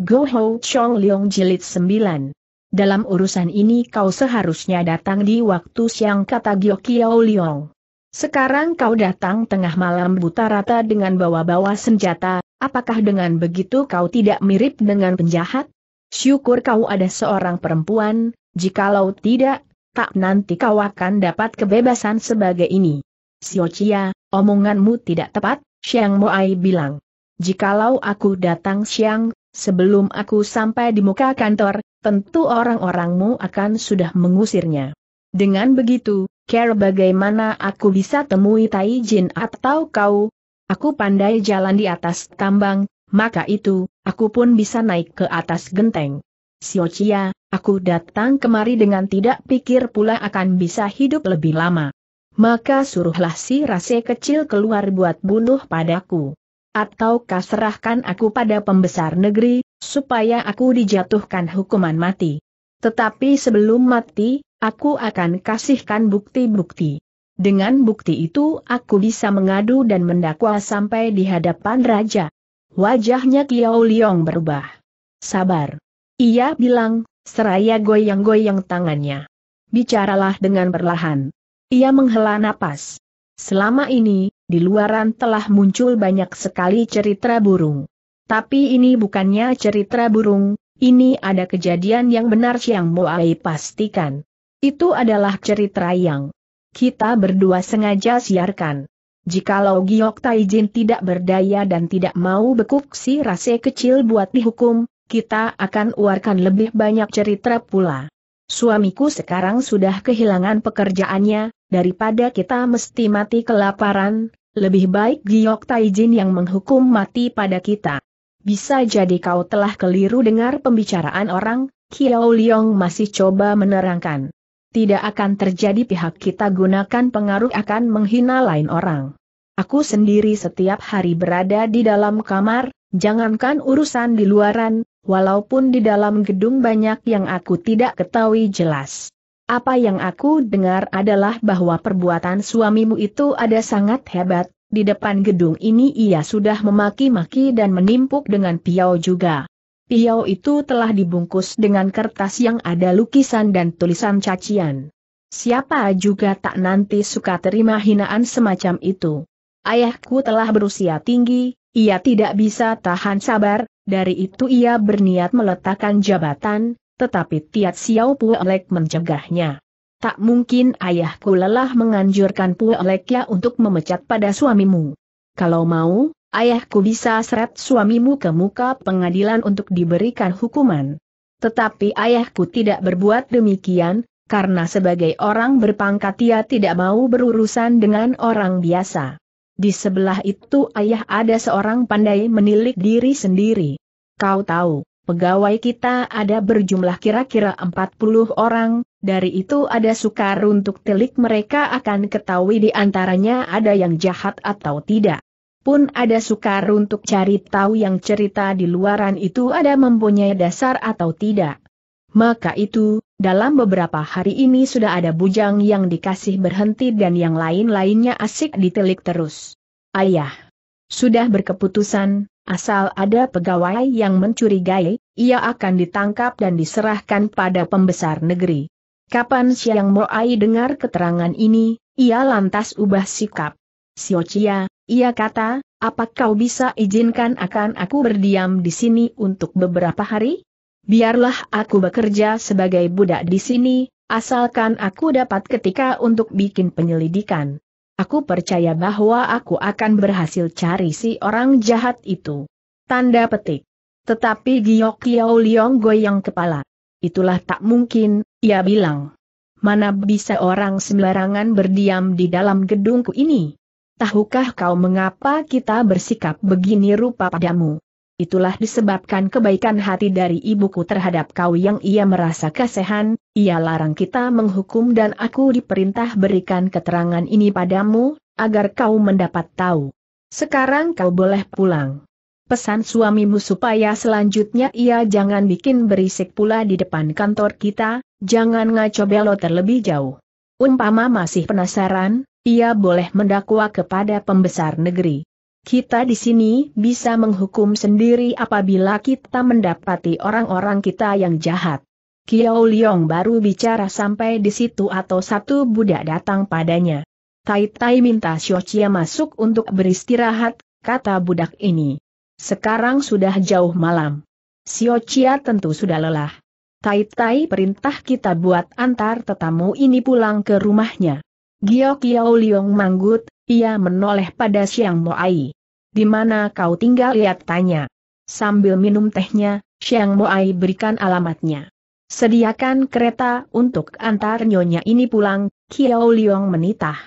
Go Ho Chong Leong Jilid 9. Dalam urusan ini kau seharusnya datang di waktu siang kata Gyo Kiao Leong. Sekarang kau datang tengah malam buta rata dengan bawa-bawa senjata, apakah dengan begitu kau tidak mirip dengan penjahat? Syukur kau ada seorang perempuan, jikalau tidak, tak nanti kau akan dapat kebebasan sebagai ini. Sio omonganmu tidak tepat, Xiang Moai bilang. Jikalau aku datang siang, Sebelum aku sampai di muka kantor, tentu orang-orangmu akan sudah mengusirnya. Dengan begitu, care bagaimana aku bisa temui Tai Jin atau kau? Aku pandai jalan di atas tambang, maka itu, aku pun bisa naik ke atas genteng. Siocia, aku datang kemari dengan tidak pikir pula akan bisa hidup lebih lama. Maka suruhlah si rase kecil keluar buat bunuh padaku atau kaserahkan aku pada pembesar negeri, supaya aku dijatuhkan hukuman mati. Tetapi sebelum mati, aku akan kasihkan bukti-bukti. Dengan bukti itu aku bisa mengadu dan mendakwa sampai di hadapan raja. Wajahnya Kiao Liong berubah. Sabar. Ia bilang, seraya goyang-goyang tangannya. Bicaralah dengan perlahan. Ia menghela napas. Selama ini, di luaran telah muncul banyak sekali cerita burung. Tapi ini bukannya cerita burung, ini ada kejadian yang benar yang Moai pastikan. Itu adalah cerita yang kita berdua sengaja siarkan. Jikalau Giok Taijin tidak berdaya dan tidak mau bekuk si rase kecil buat dihukum, kita akan uarkan lebih banyak cerita pula. Suamiku sekarang sudah kehilangan pekerjaannya, daripada kita mesti mati kelaparan, lebih baik Giok Taijin yang menghukum mati pada kita. Bisa jadi kau telah keliru dengar pembicaraan orang, Kiao Liong masih coba menerangkan. Tidak akan terjadi pihak kita gunakan pengaruh akan menghina lain orang. Aku sendiri setiap hari berada di dalam kamar, jangankan urusan di luaran, walaupun di dalam gedung banyak yang aku tidak ketahui jelas. Apa yang aku dengar adalah bahwa perbuatan suamimu itu ada sangat hebat, di depan gedung ini ia sudah memaki-maki dan menimpuk dengan piau juga. Piau itu telah dibungkus dengan kertas yang ada lukisan dan tulisan cacian. Siapa juga tak nanti suka terima hinaan semacam itu. Ayahku telah berusia tinggi, ia tidak bisa tahan sabar, dari itu ia berniat meletakkan jabatan, tetapi Tiat Xiao Puelek mencegahnya. Tak mungkin ayahku lelah menganjurkan Pu'eleknya ya untuk memecat pada suamimu. Kalau mau, ayahku bisa seret suamimu ke muka pengadilan untuk diberikan hukuman. Tetapi ayahku tidak berbuat demikian, karena sebagai orang berpangkat ia tidak mau berurusan dengan orang biasa. Di sebelah itu ayah ada seorang pandai menilik diri sendiri. Kau tahu, Pegawai kita ada berjumlah kira-kira 40 orang, dari itu ada sukar untuk telik mereka akan ketahui di antaranya ada yang jahat atau tidak. Pun ada sukar untuk cari tahu yang cerita di luaran itu ada mempunyai dasar atau tidak. Maka itu, dalam beberapa hari ini sudah ada bujang yang dikasih berhenti dan yang lain-lainnya asik ditelik terus. Ayah. Sudah berkeputusan, Asal ada pegawai yang mencurigai, ia akan ditangkap dan diserahkan pada pembesar negeri. Kapan Siang Moai dengar keterangan ini, ia lantas ubah sikap. Siocia, ia kata, apa kau bisa izinkan akan aku berdiam di sini untuk beberapa hari? Biarlah aku bekerja sebagai budak di sini, asalkan aku dapat ketika untuk bikin penyelidikan. Aku percaya bahwa aku akan berhasil cari si orang jahat itu. Tanda petik. Tetapi Giok Kiao Liong goyang kepala. Itulah tak mungkin, ia bilang. Mana bisa orang sembarangan berdiam di dalam gedungku ini? Tahukah kau mengapa kita bersikap begini rupa padamu? Itulah disebabkan kebaikan hati dari ibuku terhadap kau yang ia merasa kasihan, ia larang kita menghukum dan aku diperintah berikan keterangan ini padamu, agar kau mendapat tahu. Sekarang kau boleh pulang. Pesan suamimu supaya selanjutnya ia jangan bikin berisik pula di depan kantor kita, jangan ngaco belo terlebih jauh. Umpama masih penasaran, ia boleh mendakwa kepada pembesar negeri. Kita di sini bisa menghukum sendiri apabila kita mendapati orang-orang kita yang jahat. Kiao Liong baru bicara sampai di situ atau satu budak datang padanya. Tai Tai minta Chia masuk untuk beristirahat, kata budak ini. Sekarang sudah jauh malam. Xiao Chia tentu sudah lelah. Tai Tai perintah kita buat antar tetamu ini pulang ke rumahnya. Gio Kiao Liong manggut, ia menoleh pada Siang Moai. Di mana kau tinggal lihat tanya. Sambil minum tehnya, Siang Moai berikan alamatnya. Sediakan kereta untuk antar nyonya ini pulang, Kiao Liong menitah.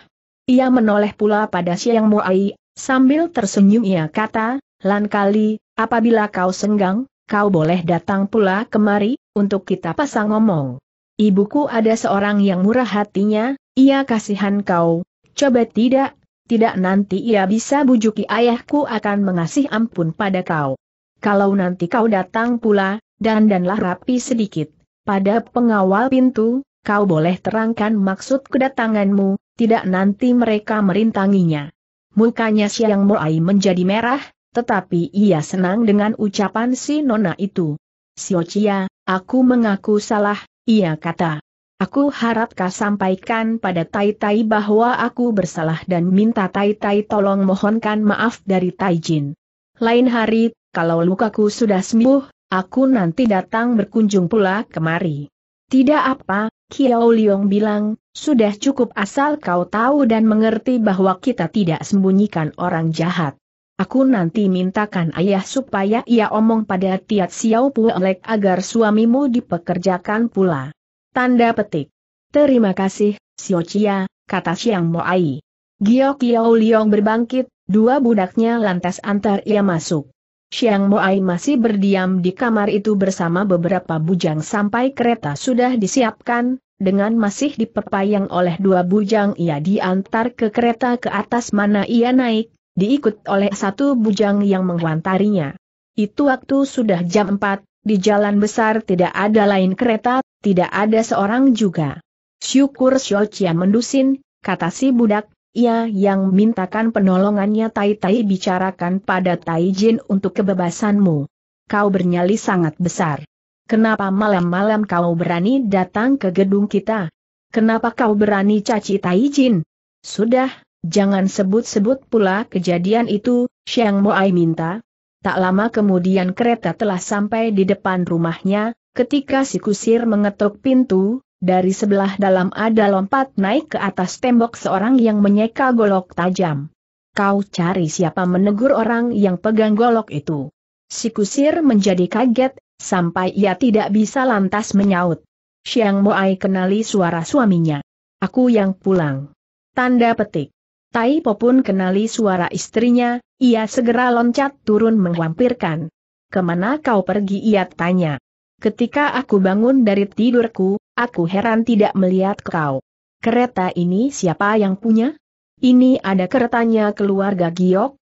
Ia menoleh pula pada Siang Moai, sambil tersenyum ia kata, Lan kali, apabila kau senggang, kau boleh datang pula kemari, untuk kita pasang ngomong. Ibuku ada seorang yang murah hatinya, ia kasihan kau, coba tidak, tidak nanti ia bisa bujuki ayahku akan mengasih ampun pada kau. Kalau nanti kau datang pula, dandanlah rapi sedikit pada pengawal pintu, kau boleh terangkan maksud kedatanganmu, tidak nanti mereka merintanginya. Mukanya Siang Moai menjadi merah, tetapi ia senang dengan ucapan si nona itu. Siocia, aku mengaku salah, ia kata. Aku harap kau sampaikan pada Tai Tai bahwa aku bersalah dan minta Tai Tai tolong mohonkan maaf dari Tai Jin. Lain hari, kalau lukaku sudah sembuh, Aku nanti datang berkunjung pula kemari. Tidak apa, Kiao Liong bilang, sudah cukup asal kau tahu dan mengerti bahwa kita tidak sembunyikan orang jahat. Aku nanti mintakan ayah supaya ia omong pada Tiat Xiao Puelek agar suamimu dipekerjakan pula. Tanda petik. Terima kasih, Xiao Chia, kata Xiang Moai. Gio Kiao Liong berbangkit, dua budaknya lantas antar ia masuk. Xiang Moai masih berdiam di kamar itu bersama beberapa bujang sampai kereta sudah disiapkan, dengan masih diperpayang oleh dua bujang ia diantar ke kereta ke atas mana ia naik, diikut oleh satu bujang yang menghantarinya. Itu waktu sudah jam 4, di jalan besar tidak ada lain kereta, tidak ada seorang juga. Syukur Xiao mendusin, kata si budak, ia yang mintakan penolongannya Tai Tai bicarakan pada Tai Jin untuk kebebasanmu. Kau bernyali sangat besar. Kenapa malam-malam kau berani datang ke gedung kita? Kenapa kau berani caci Tai Jin? Sudah, jangan sebut-sebut pula kejadian itu, Xiang Moai minta. Tak lama kemudian kereta telah sampai di depan rumahnya, ketika si kusir mengetuk pintu, dari sebelah dalam ada lompat naik ke atas tembok seorang yang menyeka golok tajam. Kau cari siapa menegur orang yang pegang golok itu. Si kusir menjadi kaget, sampai ia tidak bisa lantas menyaut. Siang Moai kenali suara suaminya. Aku yang pulang. Tanda petik. Tai Po pun kenali suara istrinya, ia segera loncat turun menghampirkan. Kemana kau pergi ia tanya. Ketika aku bangun dari tidurku, Aku heran tidak melihat kau. Kereta ini siapa yang punya? Ini ada keretanya keluarga Giok,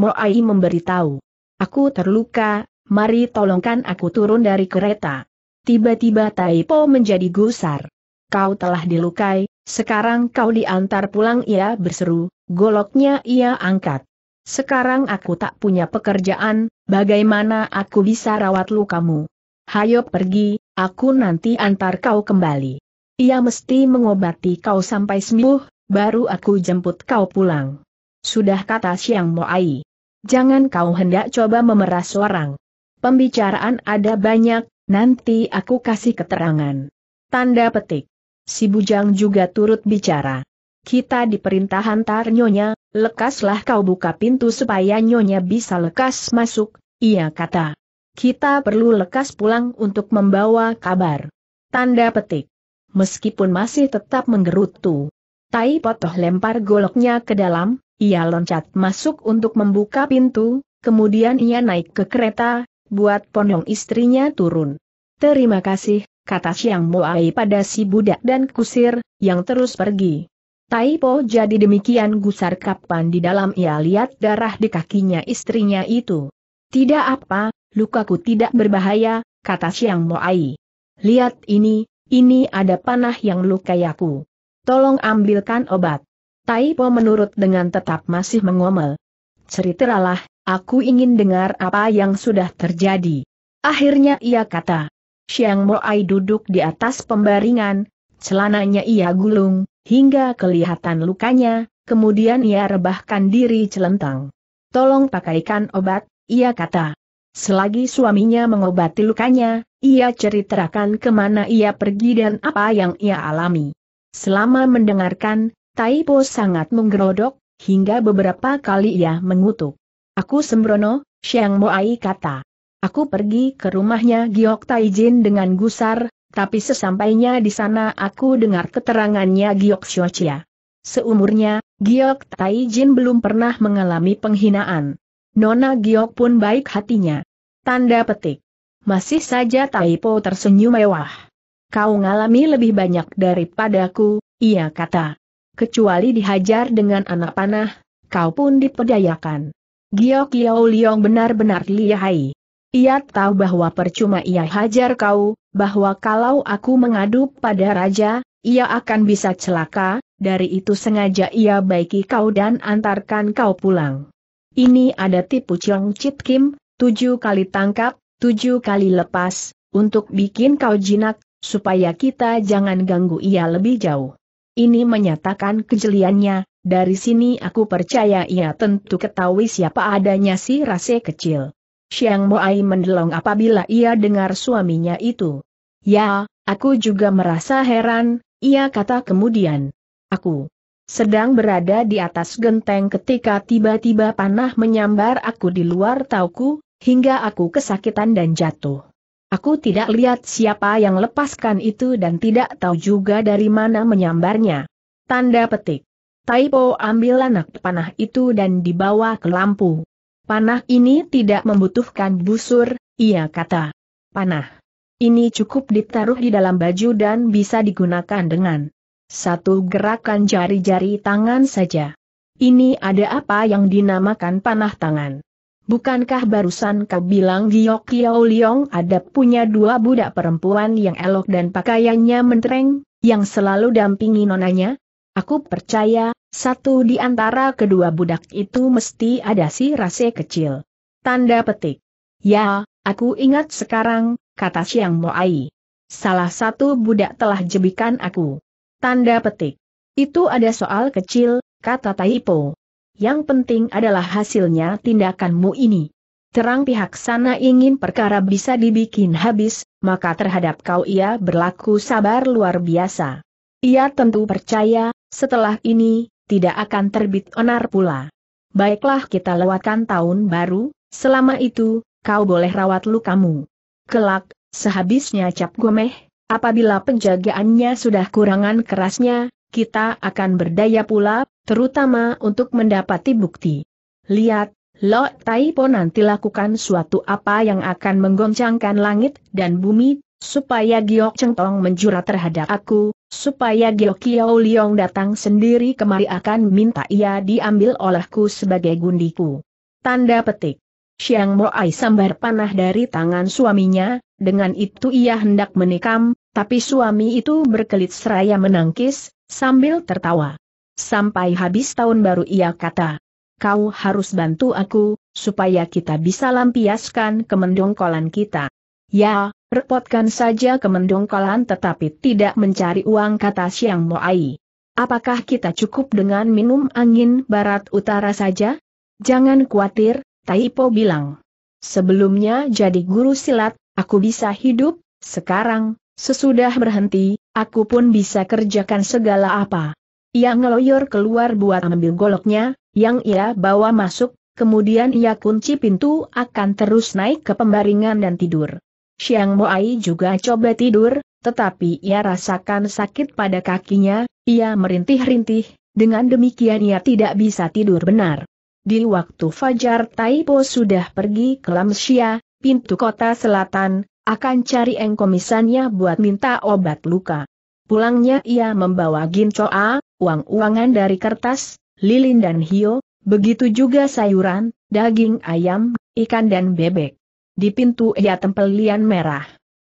Mo Ai memberitahu. Aku terluka, mari tolongkan aku turun dari kereta. Tiba-tiba Taipo menjadi gusar. Kau telah dilukai, sekarang kau diantar pulang ia berseru, goloknya ia angkat. Sekarang aku tak punya pekerjaan, bagaimana aku bisa rawat lukamu? Hayo pergi, aku nanti antar kau kembali. Ia mesti mengobati kau sampai sembuh, baru aku jemput kau pulang. Sudah kata Siang Moai. Jangan kau hendak coba memeras orang. Pembicaraan ada banyak, nanti aku kasih keterangan. Tanda petik. Si Bujang juga turut bicara. Kita diperintahkan nyonya, lekaslah kau buka pintu supaya nyonya bisa lekas masuk, ia kata. Kita perlu lekas pulang untuk membawa kabar. Tanda petik. Meskipun masih tetap menggerutu. Tai potoh lempar goloknya ke dalam, ia loncat masuk untuk membuka pintu, kemudian ia naik ke kereta, buat ponong istrinya turun. Terima kasih, kata Siang Moai pada si budak dan kusir, yang terus pergi. Tai Po jadi demikian gusar kapan di dalam ia lihat darah di kakinya istrinya itu. Tidak apa, lukaku tidak berbahaya, kata Siang Moai. Lihat ini, ini ada panah yang lukai aku. Tolong ambilkan obat. Taipo menurut dengan tetap masih mengomel. Ceritalah, aku ingin dengar apa yang sudah terjadi. Akhirnya ia kata. Siang Moai duduk di atas pembaringan, celananya ia gulung, hingga kelihatan lukanya, kemudian ia rebahkan diri celentang. Tolong pakaikan obat, ia kata. Selagi suaminya mengobati lukanya, ia ceritakan kemana ia pergi dan apa yang ia alami. Selama mendengarkan, Taipo sangat menggerodok, hingga beberapa kali ia mengutuk. Aku sembrono, Xiang Moai kata. Aku pergi ke rumahnya Giok Taijin dengan gusar, tapi sesampainya di sana aku dengar keterangannya Giok Xiochia. Seumurnya, Giok Taijin belum pernah mengalami penghinaan. Nona Giok pun baik hatinya. Tanda petik. Masih saja Taipo tersenyum mewah. Kau ngalami lebih banyak daripadaku, ia kata. Kecuali dihajar dengan anak panah, kau pun dipedayakan. Giok Yau Liong benar-benar lihai. Ia tahu bahwa percuma ia hajar kau, bahwa kalau aku mengadu pada raja, ia akan bisa celaka, dari itu sengaja ia baiki kau dan antarkan kau pulang. Ini ada tipu Chong Chit Kim, tujuh kali tangkap, tujuh kali lepas, untuk bikin kau jinak, supaya kita jangan ganggu ia lebih jauh. Ini menyatakan kejeliannya, dari sini aku percaya ia tentu ketahui siapa adanya si rase kecil. Siang Moai mendelong apabila ia dengar suaminya itu. Ya, aku juga merasa heran, ia kata kemudian. Aku sedang berada di atas genteng ketika tiba-tiba panah menyambar aku di luar tauku, hingga aku kesakitan dan jatuh. Aku tidak lihat siapa yang lepaskan itu dan tidak tahu juga dari mana menyambarnya. Tanda petik. Taipo ambil anak panah itu dan dibawa ke lampu. Panah ini tidak membutuhkan busur, ia kata. Panah. Ini cukup ditaruh di dalam baju dan bisa digunakan dengan satu gerakan jari-jari tangan saja. Ini ada apa yang dinamakan panah tangan? Bukankah barusan kau bilang Giyok Kiao Liong ada punya dua budak perempuan yang elok dan pakaiannya mentereng, yang selalu dampingi nonanya? Aku percaya, satu di antara kedua budak itu mesti ada si rase kecil. Tanda petik. Ya, aku ingat sekarang, kata Siang Moai. Salah satu budak telah jebikan aku. Tanda petik. Itu ada soal kecil, kata Taipo. Yang penting adalah hasilnya tindakanmu ini. Terang pihak sana ingin perkara bisa dibikin habis, maka terhadap kau ia berlaku sabar luar biasa. Ia tentu percaya, setelah ini, tidak akan terbit onar pula. Baiklah kita lewatkan tahun baru, selama itu, kau boleh rawat lukamu. Kelak, sehabisnya cap gomeh, Apabila penjagaannya sudah kurangan kerasnya, kita akan berdaya pula, terutama untuk mendapati bukti. Lihat, Lo Taipo nanti lakukan suatu apa yang akan menggoncangkan langit dan bumi, supaya Giok Chengtong menjura terhadap aku, supaya Giok Kiao Liong datang sendiri kemari akan minta ia diambil olehku sebagai gundiku. Tanda petik. Xiang Moai sambar panah dari tangan suaminya, dengan itu ia hendak menikam, tapi suami itu berkelit seraya menangkis, sambil tertawa. Sampai habis tahun baru ia kata, kau harus bantu aku, supaya kita bisa lampiaskan kemendongkolan kita. Ya, repotkan saja kemendongkolan tetapi tidak mencari uang kata Siang Moai. Apakah kita cukup dengan minum angin barat utara saja? Jangan khawatir, Taipo bilang. Sebelumnya jadi guru silat, aku bisa hidup, sekarang, Sesudah berhenti, aku pun bisa kerjakan segala apa. Ia ngeloyor keluar buat ambil goloknya, yang ia bawa masuk, kemudian ia kunci pintu akan terus naik ke pembaringan dan tidur. Siang Moai juga coba tidur, tetapi ia rasakan sakit pada kakinya, ia merintih-rintih, dengan demikian ia tidak bisa tidur benar. Di waktu Fajar Taipo sudah pergi ke Lamsia, pintu kota selatan, akan cari engkomisannya buat minta obat luka. Pulangnya ia membawa gincoa, uang-uangan dari kertas, lilin dan hio, begitu juga sayuran, daging ayam, ikan dan bebek. Di pintu ia tempel lian merah.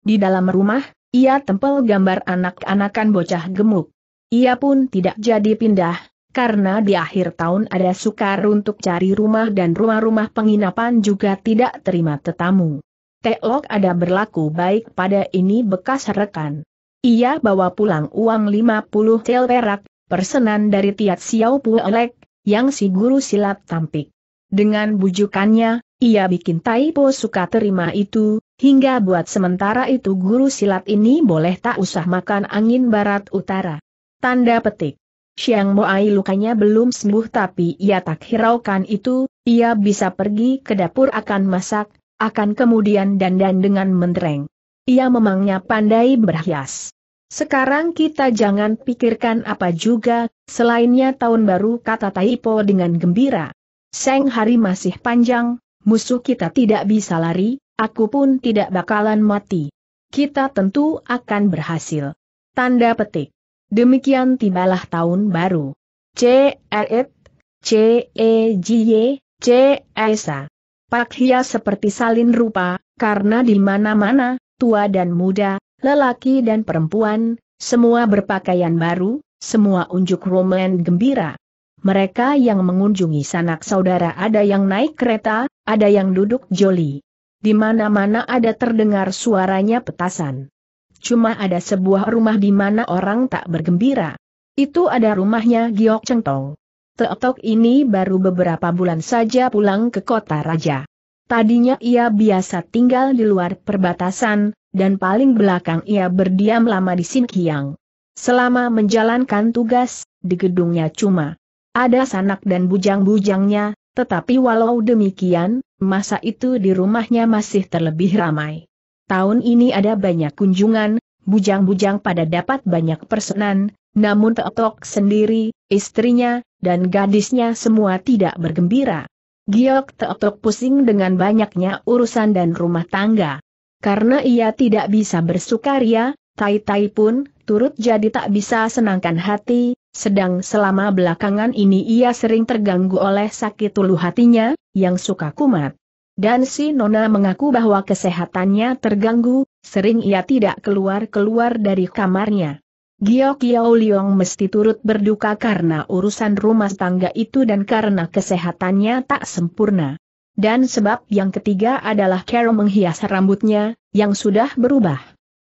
Di dalam rumah, ia tempel gambar anak-anakan bocah gemuk. Ia pun tidak jadi pindah, karena di akhir tahun ada sukar untuk cari rumah dan rumah-rumah penginapan juga tidak terima tetamu. Telok ada berlaku baik pada ini bekas rekan. Ia bawa pulang uang 50 tel perak, persenan dari Tiat Xiao Puelek, yang si guru silat tampik. Dengan bujukannya, ia bikin Taipo suka terima itu, hingga buat sementara itu guru silat ini boleh tak usah makan angin barat utara. Tanda petik. Siang Moai lukanya belum sembuh tapi ia tak hiraukan itu, ia bisa pergi ke dapur akan masak, akan kemudian dandan dengan mentereng. Ia memangnya pandai berhias. Sekarang kita jangan pikirkan apa juga, selainnya tahun baru kata Taipo dengan gembira. Seng hari masih panjang, musuh kita tidak bisa lari, aku pun tidak bakalan mati. Kita tentu akan berhasil. Tanda petik. Demikian tibalah tahun baru. C, R, C, E, J, C, A. Pak Hia seperti salin rupa, karena di mana-mana, tua dan muda, lelaki dan perempuan, semua berpakaian baru, semua unjuk roman gembira. Mereka yang mengunjungi sanak saudara ada yang naik kereta, ada yang duduk joli. Di mana-mana ada terdengar suaranya petasan. Cuma ada sebuah rumah di mana orang tak bergembira. Itu ada rumahnya Giok Cheng Tong. Teotok ini baru beberapa bulan saja pulang ke kota raja. Tadinya ia biasa tinggal di luar perbatasan, dan paling belakang ia berdiam lama di Sinkiang. Selama menjalankan tugas, di gedungnya cuma ada sanak dan bujang-bujangnya, tetapi walau demikian, masa itu di rumahnya masih terlebih ramai. Tahun ini ada banyak kunjungan, bujang-bujang pada dapat banyak persenan, namun Teotok sendiri, istrinya, dan gadisnya semua tidak bergembira. Giok Teotok pusing dengan banyaknya urusan dan rumah tangga. Karena ia tidak bisa bersukaria, Tai Tai pun turut jadi tak bisa senangkan hati, sedang selama belakangan ini ia sering terganggu oleh sakit ulu hatinya, yang suka kumat. Dan si Nona mengaku bahwa kesehatannya terganggu, sering ia tidak keluar-keluar dari kamarnya. Gio Kiao Liong mesti turut berduka karena urusan rumah tangga itu dan karena kesehatannya tak sempurna. Dan sebab yang ketiga adalah Carol menghias rambutnya, yang sudah berubah.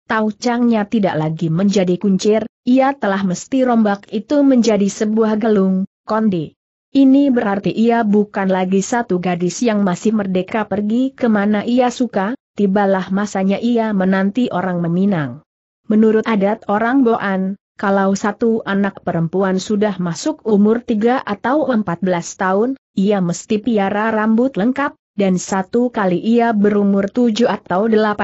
Tau Changnya tidak lagi menjadi kuncir, ia telah mesti rombak itu menjadi sebuah gelung, kondi. Ini berarti ia bukan lagi satu gadis yang masih merdeka pergi kemana ia suka, tibalah masanya ia menanti orang meminang. Menurut adat orang Boan, kalau satu anak perempuan sudah masuk umur 3 atau 14 tahun, ia mesti piara rambut lengkap, dan satu kali ia berumur 7 atau 18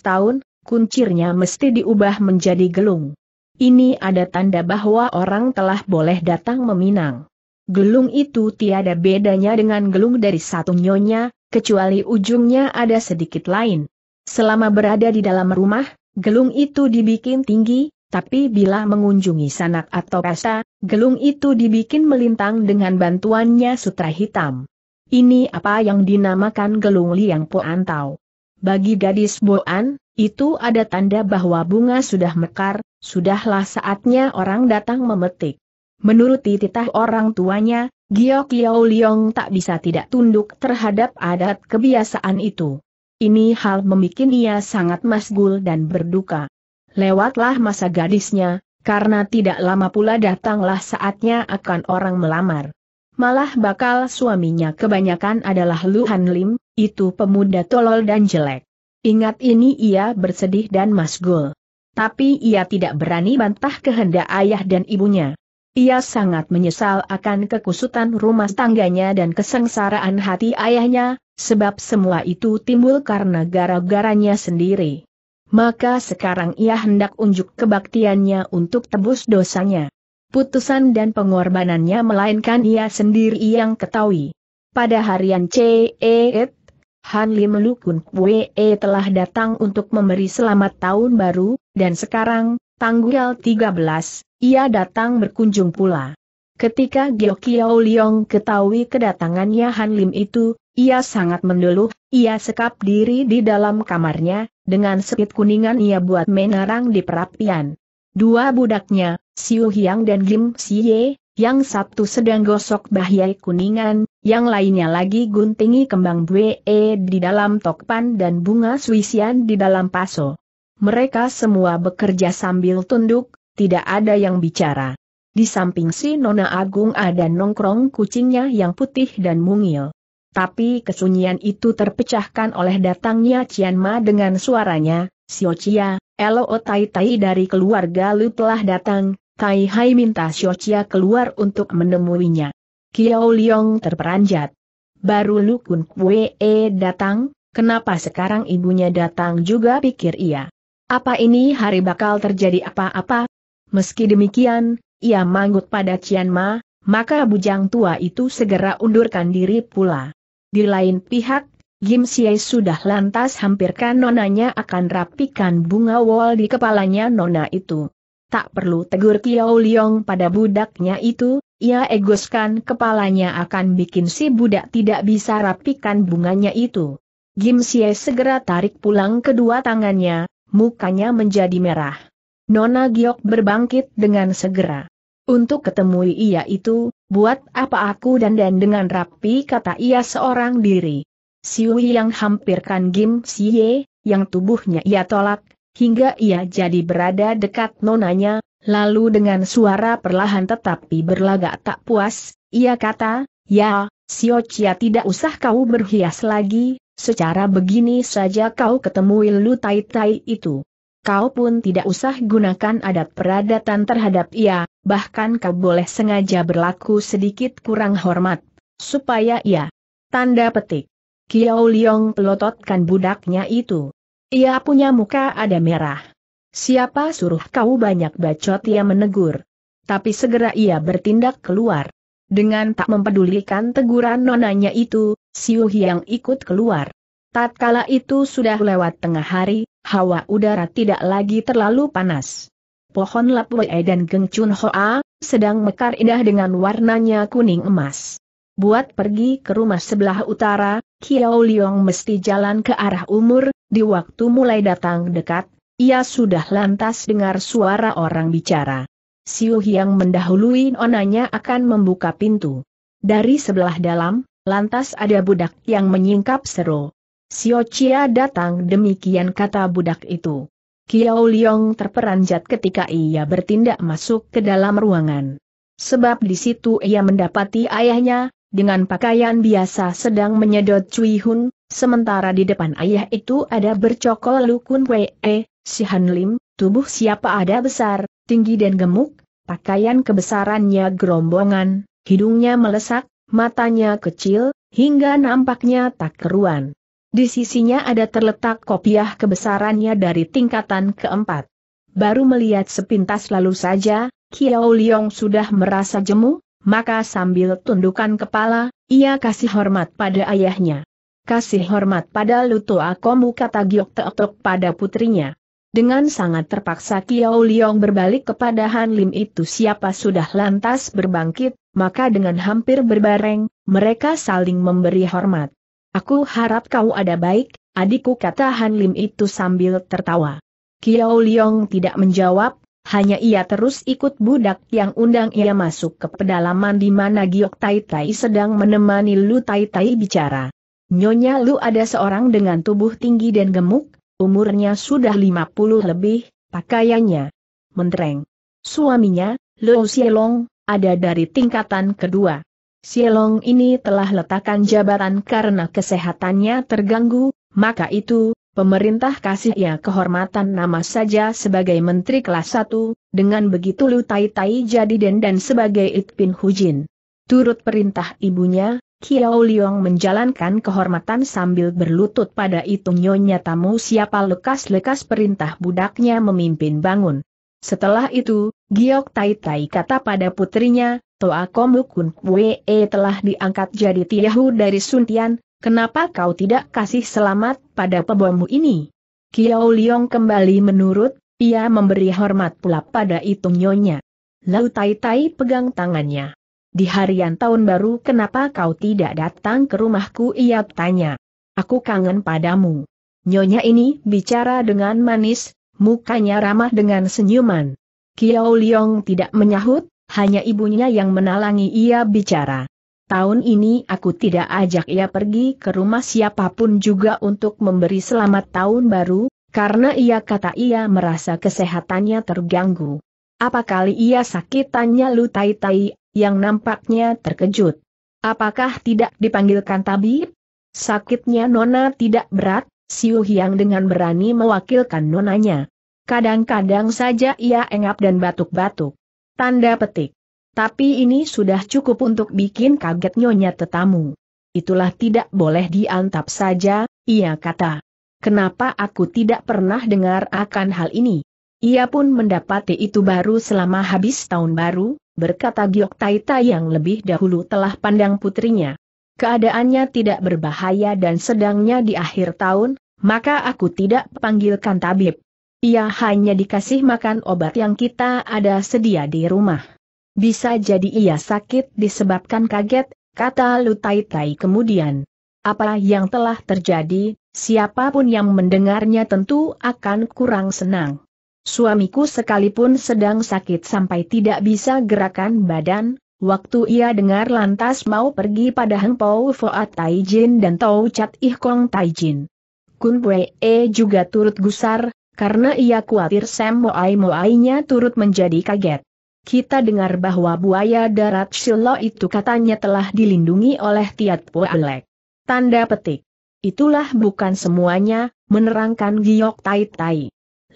tahun, kuncirnya mesti diubah menjadi gelung. Ini ada tanda bahwa orang telah boleh datang meminang. Gelung itu tiada bedanya dengan gelung dari satu nyonya, kecuali ujungnya ada sedikit lain. Selama berada di dalam rumah, Gelung itu dibikin tinggi, tapi bila mengunjungi sanak atau pesta, gelung itu dibikin melintang dengan bantuannya sutra hitam. Ini apa yang dinamakan gelung liang poantau. Bagi gadis Boan, itu ada tanda bahwa bunga sudah mekar, sudahlah saatnya orang datang memetik. Menurut titah orang tuanya, Giok Yao Liong tak bisa tidak tunduk terhadap adat kebiasaan itu. Ini hal membuat ia sangat masgul dan berduka. Lewatlah masa gadisnya, karena tidak lama pula datanglah saatnya akan orang melamar. Malah bakal suaminya kebanyakan adalah Lu Han Lim, itu pemuda tolol dan jelek. Ingat ini ia bersedih dan masgul. Tapi ia tidak berani bantah kehendak ayah dan ibunya. Ia sangat menyesal akan kekusutan rumah tangganya dan kesengsaraan hati ayahnya, sebab semua itu timbul karena gara-garanya sendiri. Maka sekarang ia hendak unjuk kebaktiannya untuk tebus dosanya. Putusan dan pengorbanannya melainkan ia sendiri yang ketahui. Pada harian Ceet, Han Lim Lukun Kwe e telah datang untuk memberi selamat tahun baru, dan sekarang, tanggal 13, ia datang berkunjung pula. Ketika Gyo Kiao Liong ketahui kedatangannya Han Lim itu, ia sangat mendeluh, ia sekap diri di dalam kamarnya, dengan sepit kuningan ia buat menarang di perapian. Dua budaknya, Siu Hyang dan Lim Siye, yang satu sedang gosok bahaya kuningan, yang lainnya lagi guntingi kembang bue e di dalam tokpan dan bunga suisian di dalam paso. Mereka semua bekerja sambil tunduk, tidak ada yang bicara. Di samping si Nona Agung ada nongkrong kucingnya yang putih dan mungil. Tapi kesunyian itu terpecahkan oleh datangnya Cian Ma dengan suaranya, Sio Cia, Elo Tai Tai dari keluarga Lu telah datang, Tai Hai minta Sio Cia keluar untuk menemuinya. Kiao Liong terperanjat. Baru Lu Kun Kwe e datang, kenapa sekarang ibunya datang juga pikir ia. Apa ini hari bakal terjadi apa-apa, Meski demikian, ia manggut pada Cian Ma, maka bujang tua itu segera undurkan diri pula. Di lain pihak, Jim Xie sudah lantas hampirkan nonanya akan rapikan bunga wol di kepalanya nona itu. Tak perlu tegur Kiao Liong pada budaknya itu, ia egoskan kepalanya akan bikin si budak tidak bisa rapikan bunganya itu. Jim Xie segera tarik pulang kedua tangannya, mukanya menjadi merah. Nona Giok berbangkit dengan segera. Untuk ketemui ia itu, buat apa aku dan dan dengan rapi kata ia seorang diri. Siwi yang hampirkan Gim Siye, yang tubuhnya ia tolak, hingga ia jadi berada dekat nonanya, lalu dengan suara perlahan tetapi berlagak tak puas, ia kata, Ya, Sio Chia tidak usah kau berhias lagi, secara begini saja kau ketemui Lu Tai Tai itu kau pun tidak usah gunakan adat peradatan terhadap ia, bahkan kau boleh sengaja berlaku sedikit kurang hormat, supaya ia. Tanda petik. Kiao Liong pelototkan budaknya itu. Ia punya muka ada merah. Siapa suruh kau banyak bacot ia menegur. Tapi segera ia bertindak keluar. Dengan tak mempedulikan teguran nonanya itu, Siu Hiang ikut keluar. Tatkala itu sudah lewat tengah hari, hawa udara tidak lagi terlalu panas. Pohon Lapwee dan gengcun Hoa, sedang mekar indah dengan warnanya kuning emas. Buat pergi ke rumah sebelah utara, Kiao Liong mesti jalan ke arah umur, di waktu mulai datang dekat, ia sudah lantas dengar suara orang bicara. Siu Hiang mendahului onanya akan membuka pintu. Dari sebelah dalam, lantas ada budak yang menyingkap sero. Sio Chia datang demikian kata budak itu. Kiao Liong terperanjat ketika ia bertindak masuk ke dalam ruangan. Sebab di situ ia mendapati ayahnya, dengan pakaian biasa sedang menyedot Cui Hun, sementara di depan ayah itu ada bercokol Lukun Wei, si eh, Han Lim, tubuh siapa ada besar, tinggi dan gemuk, pakaian kebesarannya gerombongan, hidungnya melesak, matanya kecil, hingga nampaknya tak keruan. Di sisinya ada terletak kopiah kebesarannya dari tingkatan keempat. Baru melihat sepintas lalu saja, Kiao Liong sudah merasa jemu, maka sambil tundukan kepala, ia kasih hormat pada ayahnya. Kasih hormat pada Luto Akomu kata Giok Teotok pada putrinya. Dengan sangat terpaksa Kiao Liong berbalik kepada Han Lim itu siapa sudah lantas berbangkit, maka dengan hampir berbareng, mereka saling memberi hormat. Aku harap kau ada baik, adikku kata Han Lim itu sambil tertawa. Kiao Liong tidak menjawab, hanya ia terus ikut budak yang undang ia masuk ke pedalaman di mana Giok Tai Tai sedang menemani Lu Tai Tai bicara. Nyonya Lu ada seorang dengan tubuh tinggi dan gemuk, umurnya sudah 50 lebih, pakaiannya mentereng. Suaminya, Lu Xielong, ada dari tingkatan kedua. Sielong ini telah letakkan jabatan karena kesehatannya terganggu, maka itu, pemerintah kasih ia kehormatan nama saja sebagai menteri kelas 1, dengan begitu Lu Tai Tai jadi Den dan sebagai Itpin Hujin. Turut perintah ibunya, Kiao Liong menjalankan kehormatan sambil berlutut pada itung nyonya tamu siapa lekas-lekas perintah budaknya memimpin bangun. Setelah itu, Giok Tai Tai kata pada putrinya, Toa Komukun Wee telah diangkat jadi Tiahu dari Suntian, kenapa kau tidak kasih selamat pada pebomu ini? Kiao Liong kembali menurut, ia memberi hormat pula pada itung nyonya. Lau Tai Tai pegang tangannya. Di harian tahun baru kenapa kau tidak datang ke rumahku? Ia tanya. Aku kangen padamu. Nyonya ini bicara dengan manis, mukanya ramah dengan senyuman. Kiao Liong tidak menyahut, hanya ibunya yang menalangi ia bicara. Tahun ini aku tidak ajak ia pergi ke rumah siapapun juga untuk memberi selamat tahun baru, karena ia kata ia merasa kesehatannya terganggu. Apa kali ia sakit? Tanya lutai tai, yang nampaknya terkejut. Apakah tidak dipanggilkan tabib? Sakitnya Nona tidak berat, Siu Hyang dengan berani mewakilkan Nonanya. Kadang-kadang saja ia engap dan batuk-batuk. Tanda petik. Tapi ini sudah cukup untuk bikin kaget nyonya tetamu. Itulah tidak boleh diantap saja, ia kata. Kenapa aku tidak pernah dengar akan hal ini? Ia pun mendapati itu baru selama habis tahun baru, berkata Giok Taita yang lebih dahulu telah pandang putrinya. Keadaannya tidak berbahaya dan sedangnya di akhir tahun, maka aku tidak panggilkan tabib. Ia hanya dikasih makan obat yang kita ada sedia di rumah. Bisa jadi ia sakit disebabkan kaget, kata Lutai Tai kemudian. Apa yang telah terjadi, siapapun yang mendengarnya tentu akan kurang senang. Suamiku sekalipun sedang sakit sampai tidak bisa gerakan badan, waktu ia dengar lantas mau pergi pada Heng Pau Tai Jin dan Tau Chat Ih Kong Tai Jin. Kun E juga turut gusar, karena ia khawatir Sam Moai-Moainya turut menjadi kaget. Kita dengar bahwa buaya darat Shiloh itu katanya telah dilindungi oleh Tiat Elek. Tanda petik. Itulah bukan semuanya, menerangkan Giok Tai Tai.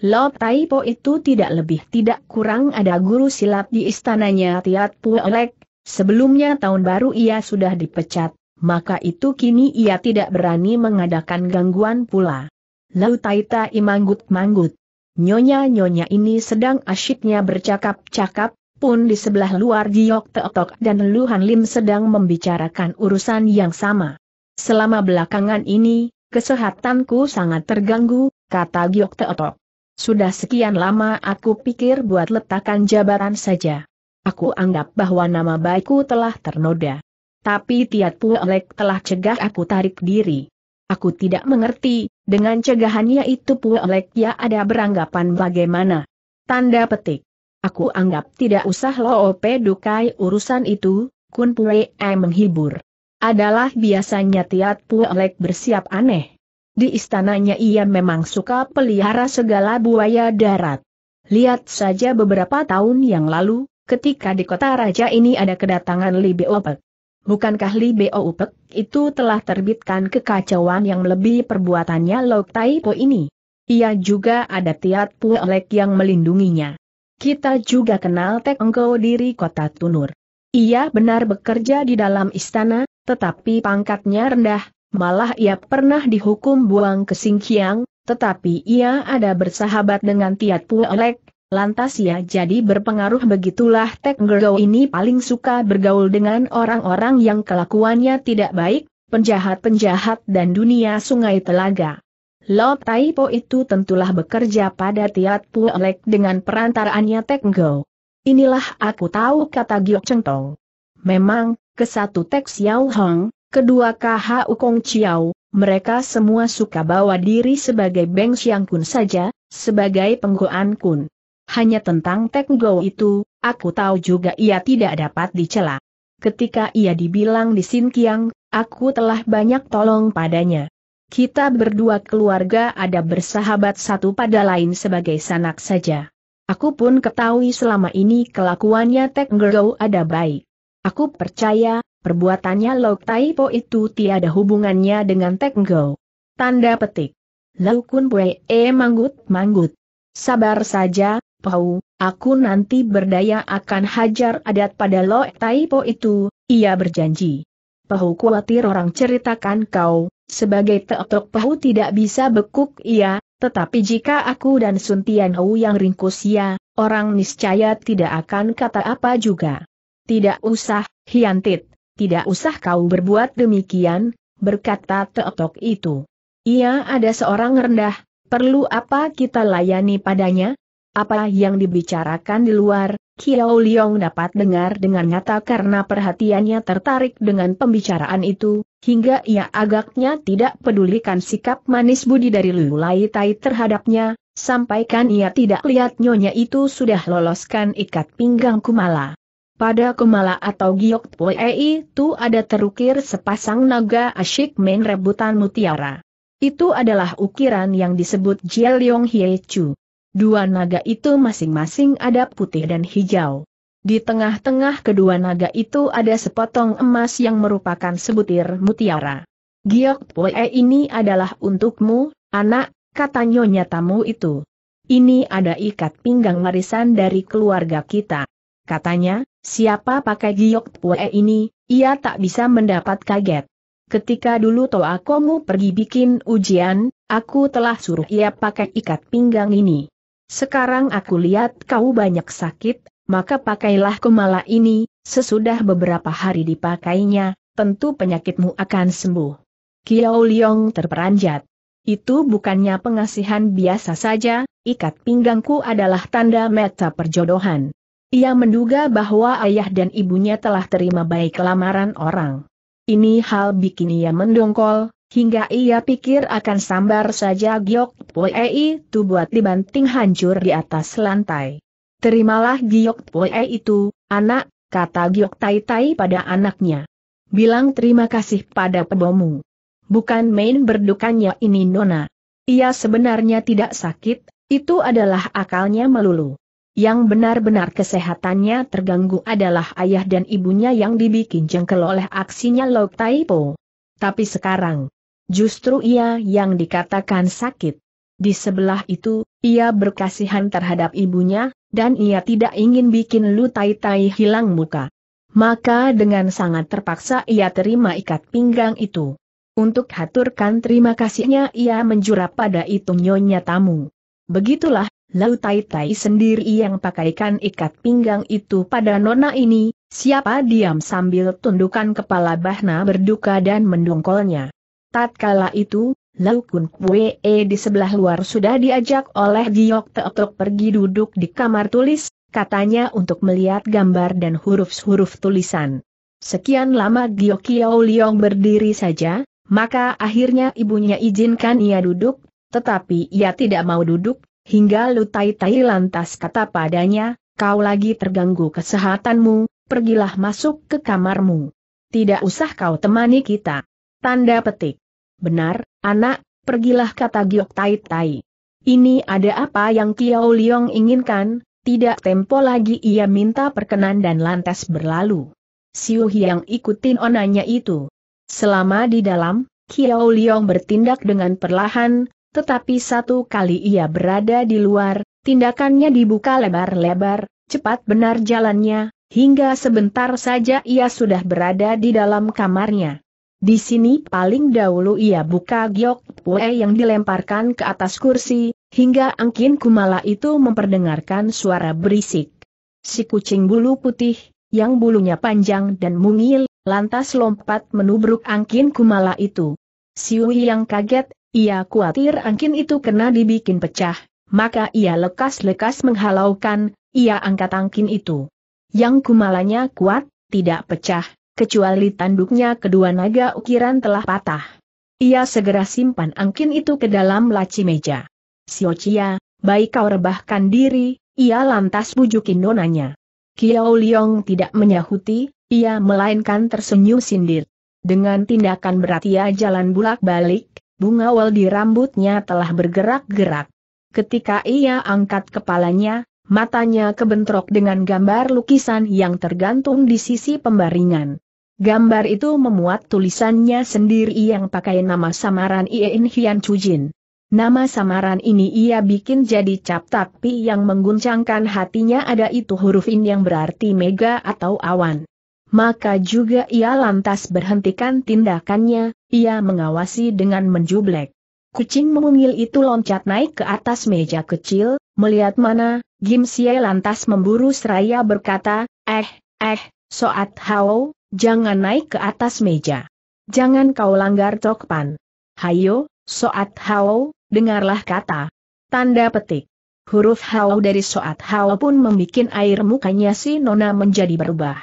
Lo Tai Po itu tidak lebih tidak kurang ada guru silat di istananya Tiat Elek. sebelumnya tahun baru ia sudah dipecat, maka itu kini ia tidak berani mengadakan gangguan pula. Lalu Taita imanggut-manggut. Nyonya-nyonya ini sedang asyiknya bercakap-cakap, pun di sebelah luar Giok Teotok dan Luhan Lim sedang membicarakan urusan yang sama. Selama belakangan ini, kesehatanku sangat terganggu, kata Giok Teotok. Sudah sekian lama aku pikir buat letakkan jabatan saja. Aku anggap bahwa nama baikku telah ternoda. Tapi Tiat Puelek telah cegah aku tarik diri. Aku tidak mengerti, dengan cegahannya itu Puelek ya ada beranggapan bagaimana. Tanda petik. Aku anggap tidak usah loope dukai urusan itu, Kun Pue e menghibur. Adalah biasanya Tiat Puelek bersiap aneh. Di istananya ia memang suka pelihara segala buaya darat. Lihat saja beberapa tahun yang lalu, ketika di kota raja ini ada kedatangan Libi Opek. Bukankah Li Bo Upek itu telah terbitkan kekacauan yang lebih perbuatannya Lok Tai Po ini? Ia juga ada Tiat Elek yang melindunginya. Kita juga kenal Tek Engkau diri kota Tunur. Ia benar bekerja di dalam istana, tetapi pangkatnya rendah, malah ia pernah dihukum buang ke Singkiang, tetapi ia ada bersahabat dengan Tiat Elek. Lantas ya, jadi berpengaruh begitulah Tek Gergo ini paling suka bergaul dengan orang-orang yang kelakuannya tidak baik, penjahat-penjahat dan dunia sungai telaga. Lo Taipo itu tentulah bekerja pada Tiat Puelek dengan perantaraannya Tek Go. Inilah aku tahu kata Giok Cheng Tong. Memang, ke satu Tek Xiao Hong, kedua KH Ukong Chiao, mereka semua suka bawa diri sebagai Beng Xiang Kun saja, sebagai penggoan kun. Hanya tentang Go itu, aku tahu juga ia tidak dapat dicela. Ketika ia dibilang di Sin Kiang, aku telah banyak tolong padanya. Kita berdua keluarga ada bersahabat satu pada lain sebagai sanak saja. Aku pun ketahui selama ini kelakuannya Tek Go ada baik. Aku percaya, perbuatannya Lok Po itu tiada hubungannya dengan Tek Go. Tanda petik. Laukun Pue E Manggut Manggut. Sabar saja, Pau, aku nanti berdaya akan hajar adat pada Lo Taipo itu, ia berjanji. Pau khawatir orang ceritakan kau, sebagai teotok Pau tidak bisa bekuk ia, tetapi jika aku dan Sun Hou yang ringkus ia, orang niscaya tidak akan kata apa juga. Tidak usah, Hiantit, tidak usah kau berbuat demikian, berkata teotok itu. Ia ada seorang rendah, Perlu apa kita layani padanya? Apa yang dibicarakan di luar, Kiao Liong dapat dengar dengan nyata karena perhatiannya tertarik dengan pembicaraan itu, hingga ia agaknya tidak pedulikan sikap manis budi dari Lai Tai terhadapnya, sampaikan ia tidak lihat nyonya itu sudah loloskan ikat pinggang Kumala. Pada Kumala atau Giok Puei itu ada terukir sepasang naga asyik main rebutan mutiara. Itu adalah ukiran yang disebut Jie Leong Chu. Dua naga itu masing-masing ada putih dan hijau. Di tengah-tengah kedua naga itu ada sepotong emas yang merupakan sebutir mutiara. Giok Poe ini adalah untukmu, anak, kata nyonya tamu itu. Ini ada ikat pinggang warisan dari keluarga kita. Katanya, siapa pakai Giok Poe ini, ia tak bisa mendapat kaget ketika dulu toa Komu pergi bikin ujian, aku telah suruh ia pakai ikat pinggang ini. Sekarang aku lihat kau banyak sakit, maka pakailah kemala ini, sesudah beberapa hari dipakainya, tentu penyakitmu akan sembuh. Kiao Liong terperanjat. Itu bukannya pengasihan biasa saja, ikat pinggangku adalah tanda meta perjodohan. Ia menduga bahwa ayah dan ibunya telah terima baik lamaran orang. Ini hal bikin ia mendongkol, hingga ia pikir akan sambar saja Giok Pwei itu buat dibanting hancur di atas lantai. Terimalah Giok Pwei itu, anak, kata Giok Tai Tai pada anaknya. Bilang terima kasih pada pebomu. Bukan main berdukanya ini Nona. Ia sebenarnya tidak sakit, itu adalah akalnya melulu yang benar-benar kesehatannya terganggu adalah ayah dan ibunya yang dibikin jengkel oleh aksinya Lok Taipo. Tapi sekarang, justru ia yang dikatakan sakit. Di sebelah itu, ia berkasihan terhadap ibunya, dan ia tidak ingin bikin Lu Tai Tai hilang muka. Maka dengan sangat terpaksa ia terima ikat pinggang itu. Untuk haturkan terima kasihnya ia menjura pada itu nyonya tamu. Begitulah lalu Tai Tai sendiri yang pakaikan ikat pinggang itu pada nona ini, siapa diam sambil tundukan kepala Bahna berduka dan mendongkolnya. Tatkala itu, Lau Kun Kwee di sebelah luar sudah diajak oleh Giok Teotok pergi duduk di kamar tulis, katanya untuk melihat gambar dan huruf-huruf tulisan. Sekian lama Giok Kiao Liong berdiri saja, maka akhirnya ibunya izinkan ia duduk, tetapi ia tidak mau duduk, hingga Lutai Tai lantas kata padanya, kau lagi terganggu kesehatanmu, pergilah masuk ke kamarmu. Tidak usah kau temani kita. Tanda petik. Benar, anak, pergilah kata Giok Tai Tai. Ini ada apa yang Kiau Liong inginkan, tidak tempo lagi ia minta perkenan dan lantas berlalu. Siu Hiang ikutin onanya itu. Selama di dalam, Kiau Liong bertindak dengan perlahan, tetapi satu kali ia berada di luar, tindakannya dibuka lebar-lebar, cepat benar jalannya, hingga sebentar saja ia sudah berada di dalam kamarnya. Di sini paling dahulu ia buka giok pue yang dilemparkan ke atas kursi, hingga angkin kumala itu memperdengarkan suara berisik. Si kucing bulu putih, yang bulunya panjang dan mungil, lantas lompat menubruk angkin kumala itu. Siwi yang kaget, ia khawatir angkin itu kena dibikin pecah, maka ia lekas-lekas menghalaukan, ia angkat angkin itu. Yang kumalanya kuat, tidak pecah, kecuali tanduknya kedua naga ukiran telah patah. Ia segera simpan angkin itu ke dalam laci meja. Siocia, baik kau rebahkan diri, ia lantas bujukin nonanya. Kiao Liong tidak menyahuti, ia melainkan tersenyum sindir. Dengan tindakan berat ia jalan bulak-balik, Bunga-wal di rambutnya telah bergerak-gerak. Ketika ia angkat kepalanya, matanya kebentrok dengan gambar lukisan yang tergantung di sisi pembaringan. Gambar itu memuat tulisannya sendiri yang pakai nama samaran Iein Hian Chujin. Nama samaran ini ia bikin jadi cap tapi yang mengguncangkan hatinya ada itu huruf in yang berarti mega atau awan maka juga ia lantas berhentikan tindakannya, ia mengawasi dengan menjublek. Kucing mungil itu loncat naik ke atas meja kecil, melihat mana, Gim Sye lantas memburu seraya berkata, eh, eh, Soat Hao, jangan naik ke atas meja. Jangan kau langgar cokpan. Hayo, Soat Hao, dengarlah kata. Tanda petik. Huruf Hao dari Soat Hao pun membuat air mukanya si Nona menjadi berubah.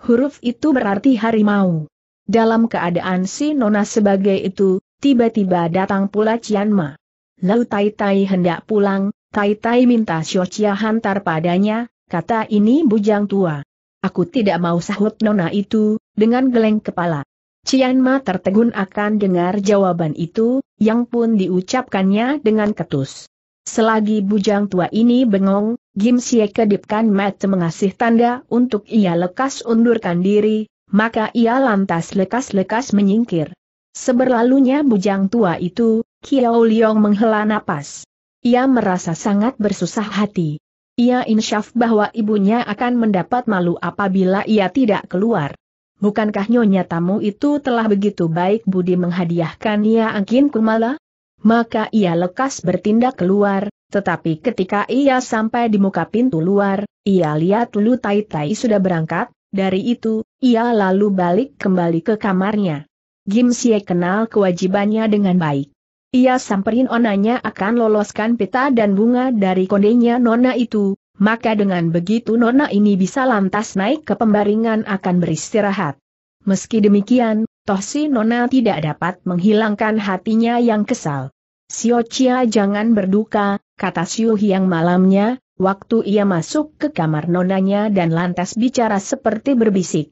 Huruf itu berarti harimau. Dalam keadaan si Nona sebagai itu, tiba-tiba datang pula Cianma. Lalu Tai Tai hendak pulang, Tai Tai minta Chia hantar padanya, kata ini bujang tua. Aku tidak mau sahut Nona itu, dengan geleng kepala. Cianma tertegun akan dengar jawaban itu, yang pun diucapkannya dengan ketus. Selagi bujang tua ini bengong, Gim Sye kedipkan mata mengasih tanda untuk ia lekas undurkan diri, maka ia lantas lekas-lekas menyingkir. Seberlalunya bujang tua itu, Kiao Liong menghela napas. Ia merasa sangat bersusah hati. Ia insyaf bahwa ibunya akan mendapat malu apabila ia tidak keluar. Bukankah nyonya tamu itu telah begitu baik budi menghadiahkan ia angkin kumala? maka ia lekas bertindak keluar, tetapi ketika ia sampai di muka pintu luar, ia lihat Lu Tai Tai sudah berangkat, dari itu, ia lalu balik kembali ke kamarnya. Gim Sye kenal kewajibannya dengan baik. Ia samperin onanya akan loloskan peta dan bunga dari kondenya nona itu, maka dengan begitu nona ini bisa lantas naik ke pembaringan akan beristirahat. Meski demikian, Toh si Nona tidak dapat menghilangkan hatinya yang kesal. Sio Chia jangan berduka, kata Siu Hiang malamnya, waktu ia masuk ke kamar nonanya dan lantas bicara seperti berbisik.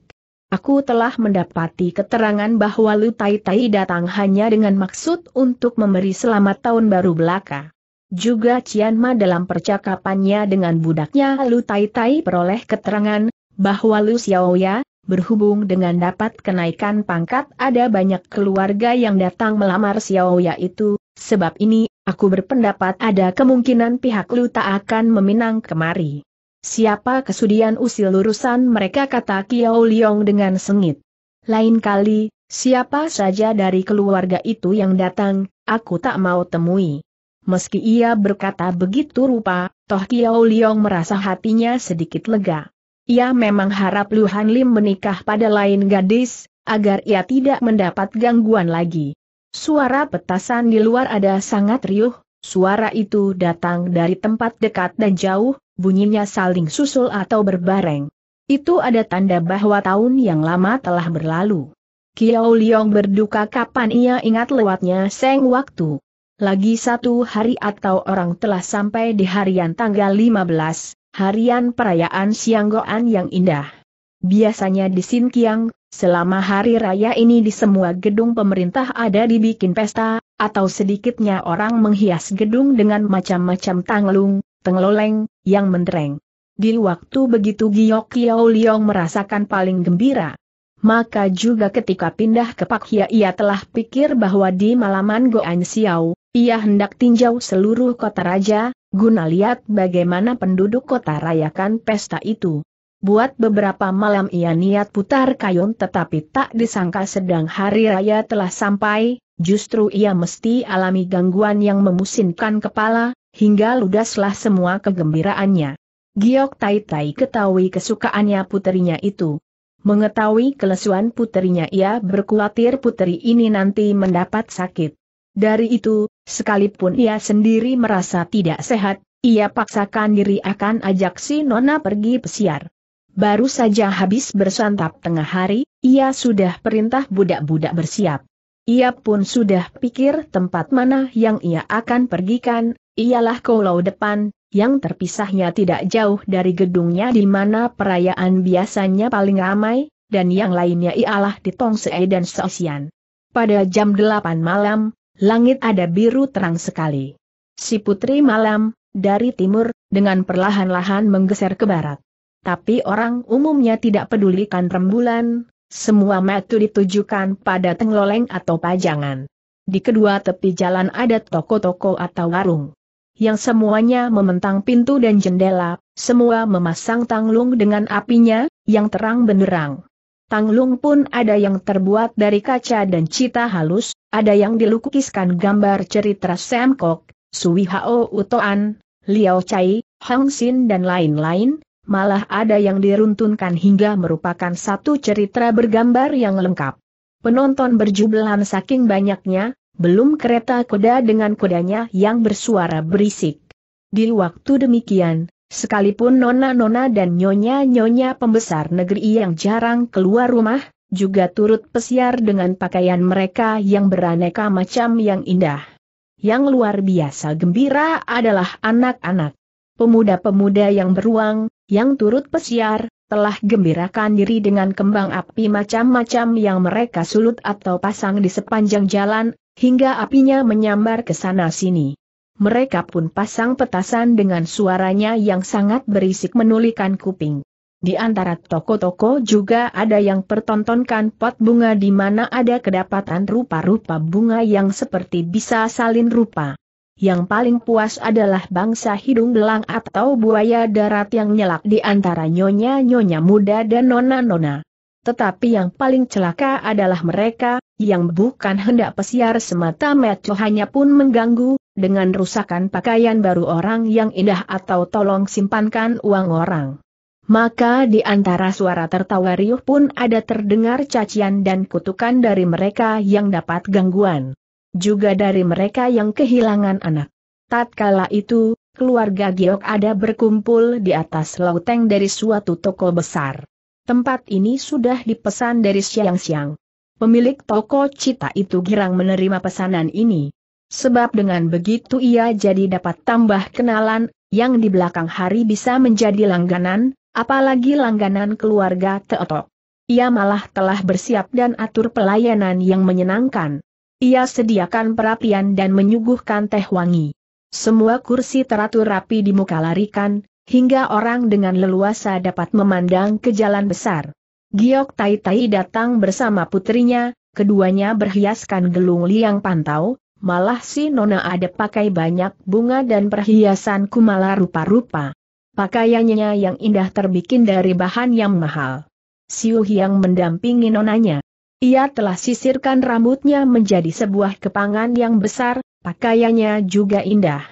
Aku telah mendapati keterangan bahwa Lu Tai Tai datang hanya dengan maksud untuk memberi selamat tahun baru belaka. Juga Cian Ma dalam percakapannya dengan budaknya Lu Tai Tai peroleh keterangan bahwa Lu Xiaoya, Berhubung dengan dapat kenaikan pangkat ada banyak keluarga yang datang melamar Xiao itu. sebab ini, aku berpendapat ada kemungkinan pihak Lu tak akan meminang kemari. Siapa kesudian usil lurusan mereka kata Kiao Liong dengan sengit. Lain kali, siapa saja dari keluarga itu yang datang, aku tak mau temui. Meski ia berkata begitu rupa, toh Kiao Liong merasa hatinya sedikit lega. Ia memang harap Lu Han Lim menikah pada lain gadis, agar ia tidak mendapat gangguan lagi. Suara petasan di luar ada sangat riuh, suara itu datang dari tempat dekat dan jauh, bunyinya saling susul atau berbareng. Itu ada tanda bahwa tahun yang lama telah berlalu. Kiao Liong berduka kapan ia ingat lewatnya seng waktu. Lagi satu hari atau orang telah sampai di harian tanggal 15, harian perayaan Sianggoan yang indah. Biasanya di Sinkiang, selama hari raya ini di semua gedung pemerintah ada dibikin pesta, atau sedikitnya orang menghias gedung dengan macam-macam tanglung, tengloleng, yang mentereng. Di waktu begitu Giok Kiao Liong merasakan paling gembira. Maka juga ketika pindah ke Pak Hia ia telah pikir bahwa di malaman Goan Xiao, ia hendak tinjau seluruh kota raja, Guna lihat bagaimana penduduk kota rayakan pesta itu. Buat beberapa malam ia niat putar kayun tetapi tak disangka sedang hari raya telah sampai, justru ia mesti alami gangguan yang memusinkan kepala, hingga ludaslah semua kegembiraannya. Giok Tai Tai ketahui kesukaannya puterinya itu. Mengetahui kelesuan puterinya ia berkhawatir puteri ini nanti mendapat sakit. Dari itu, sekalipun ia sendiri merasa tidak sehat, ia paksakan diri akan ajak si Nona pergi pesiar. Baru saja habis bersantap tengah hari, ia sudah perintah budak-budak bersiap. Ia pun sudah pikir tempat mana yang ia akan pergikan, ialah kolau depan, yang terpisahnya tidak jauh dari gedungnya di mana perayaan biasanya paling ramai, dan yang lainnya ialah di Tongsei dan Sosian. Pada jam 8 malam, langit ada biru terang sekali. Si putri malam, dari timur, dengan perlahan-lahan menggeser ke barat. Tapi orang umumnya tidak pedulikan rembulan, semua metu ditujukan pada tengloleng atau pajangan. Di kedua tepi jalan ada toko-toko atau warung yang semuanya mementang pintu dan jendela, semua memasang tanglung dengan apinya, yang terang benderang. Tanglung pun ada yang terbuat dari kaca dan cita halus, ada yang dilukiskan gambar cerita Sam Kok, Sui Hao Utoan, Liao Chai, Hang Sin dan lain-lain, malah ada yang diruntunkan hingga merupakan satu cerita bergambar yang lengkap. Penonton berjumlah saking banyaknya, belum kereta kuda dengan kudanya yang bersuara berisik. Di waktu demikian, sekalipun nona-nona dan nyonya-nyonya pembesar negeri yang jarang keluar rumah, juga turut pesiar dengan pakaian mereka yang beraneka macam yang indah. Yang luar biasa gembira adalah anak-anak. Pemuda-pemuda yang beruang, yang turut pesiar, telah gembirakan diri dengan kembang api macam-macam yang mereka sulut atau pasang di sepanjang jalan, hingga apinya menyambar ke sana-sini. Mereka pun pasang petasan dengan suaranya yang sangat berisik menulikan kuping. Di antara toko-toko juga ada yang pertontonkan pot bunga di mana ada kedapatan rupa-rupa bunga yang seperti bisa salin rupa. Yang paling puas adalah bangsa hidung belang atau buaya darat yang nyelak di antara nyonya-nyonya muda dan nona-nona. Tetapi yang paling celaka adalah mereka, yang bukan hendak pesiar semata meco hanya pun mengganggu, dengan rusakan pakaian baru orang yang indah atau tolong simpankan uang orang. Maka di antara suara tertawa riuh pun ada terdengar cacian dan kutukan dari mereka yang dapat gangguan. Juga dari mereka yang kehilangan anak. Tatkala itu, keluarga Giok ada berkumpul di atas lauteng dari suatu toko besar. Tempat ini sudah dipesan dari siang-siang. Pemilik toko cita itu girang menerima pesanan ini. Sebab dengan begitu ia jadi dapat tambah kenalan, yang di belakang hari bisa menjadi langganan, apalagi langganan keluarga Teotok. Ia malah telah bersiap dan atur pelayanan yang menyenangkan. Ia sediakan perapian dan menyuguhkan teh wangi. Semua kursi teratur rapi di muka larikan, hingga orang dengan leluasa dapat memandang ke jalan besar. Giok Tai Tai datang bersama putrinya, keduanya berhiaskan gelung liang pantau, malah si Nona ada pakai banyak bunga dan perhiasan kumala rupa-rupa. Pakaiannya yang indah terbikin dari bahan yang mahal. Siu yang mendampingi nonanya. Ia telah sisirkan rambutnya menjadi sebuah kepangan yang besar, pakaiannya juga indah.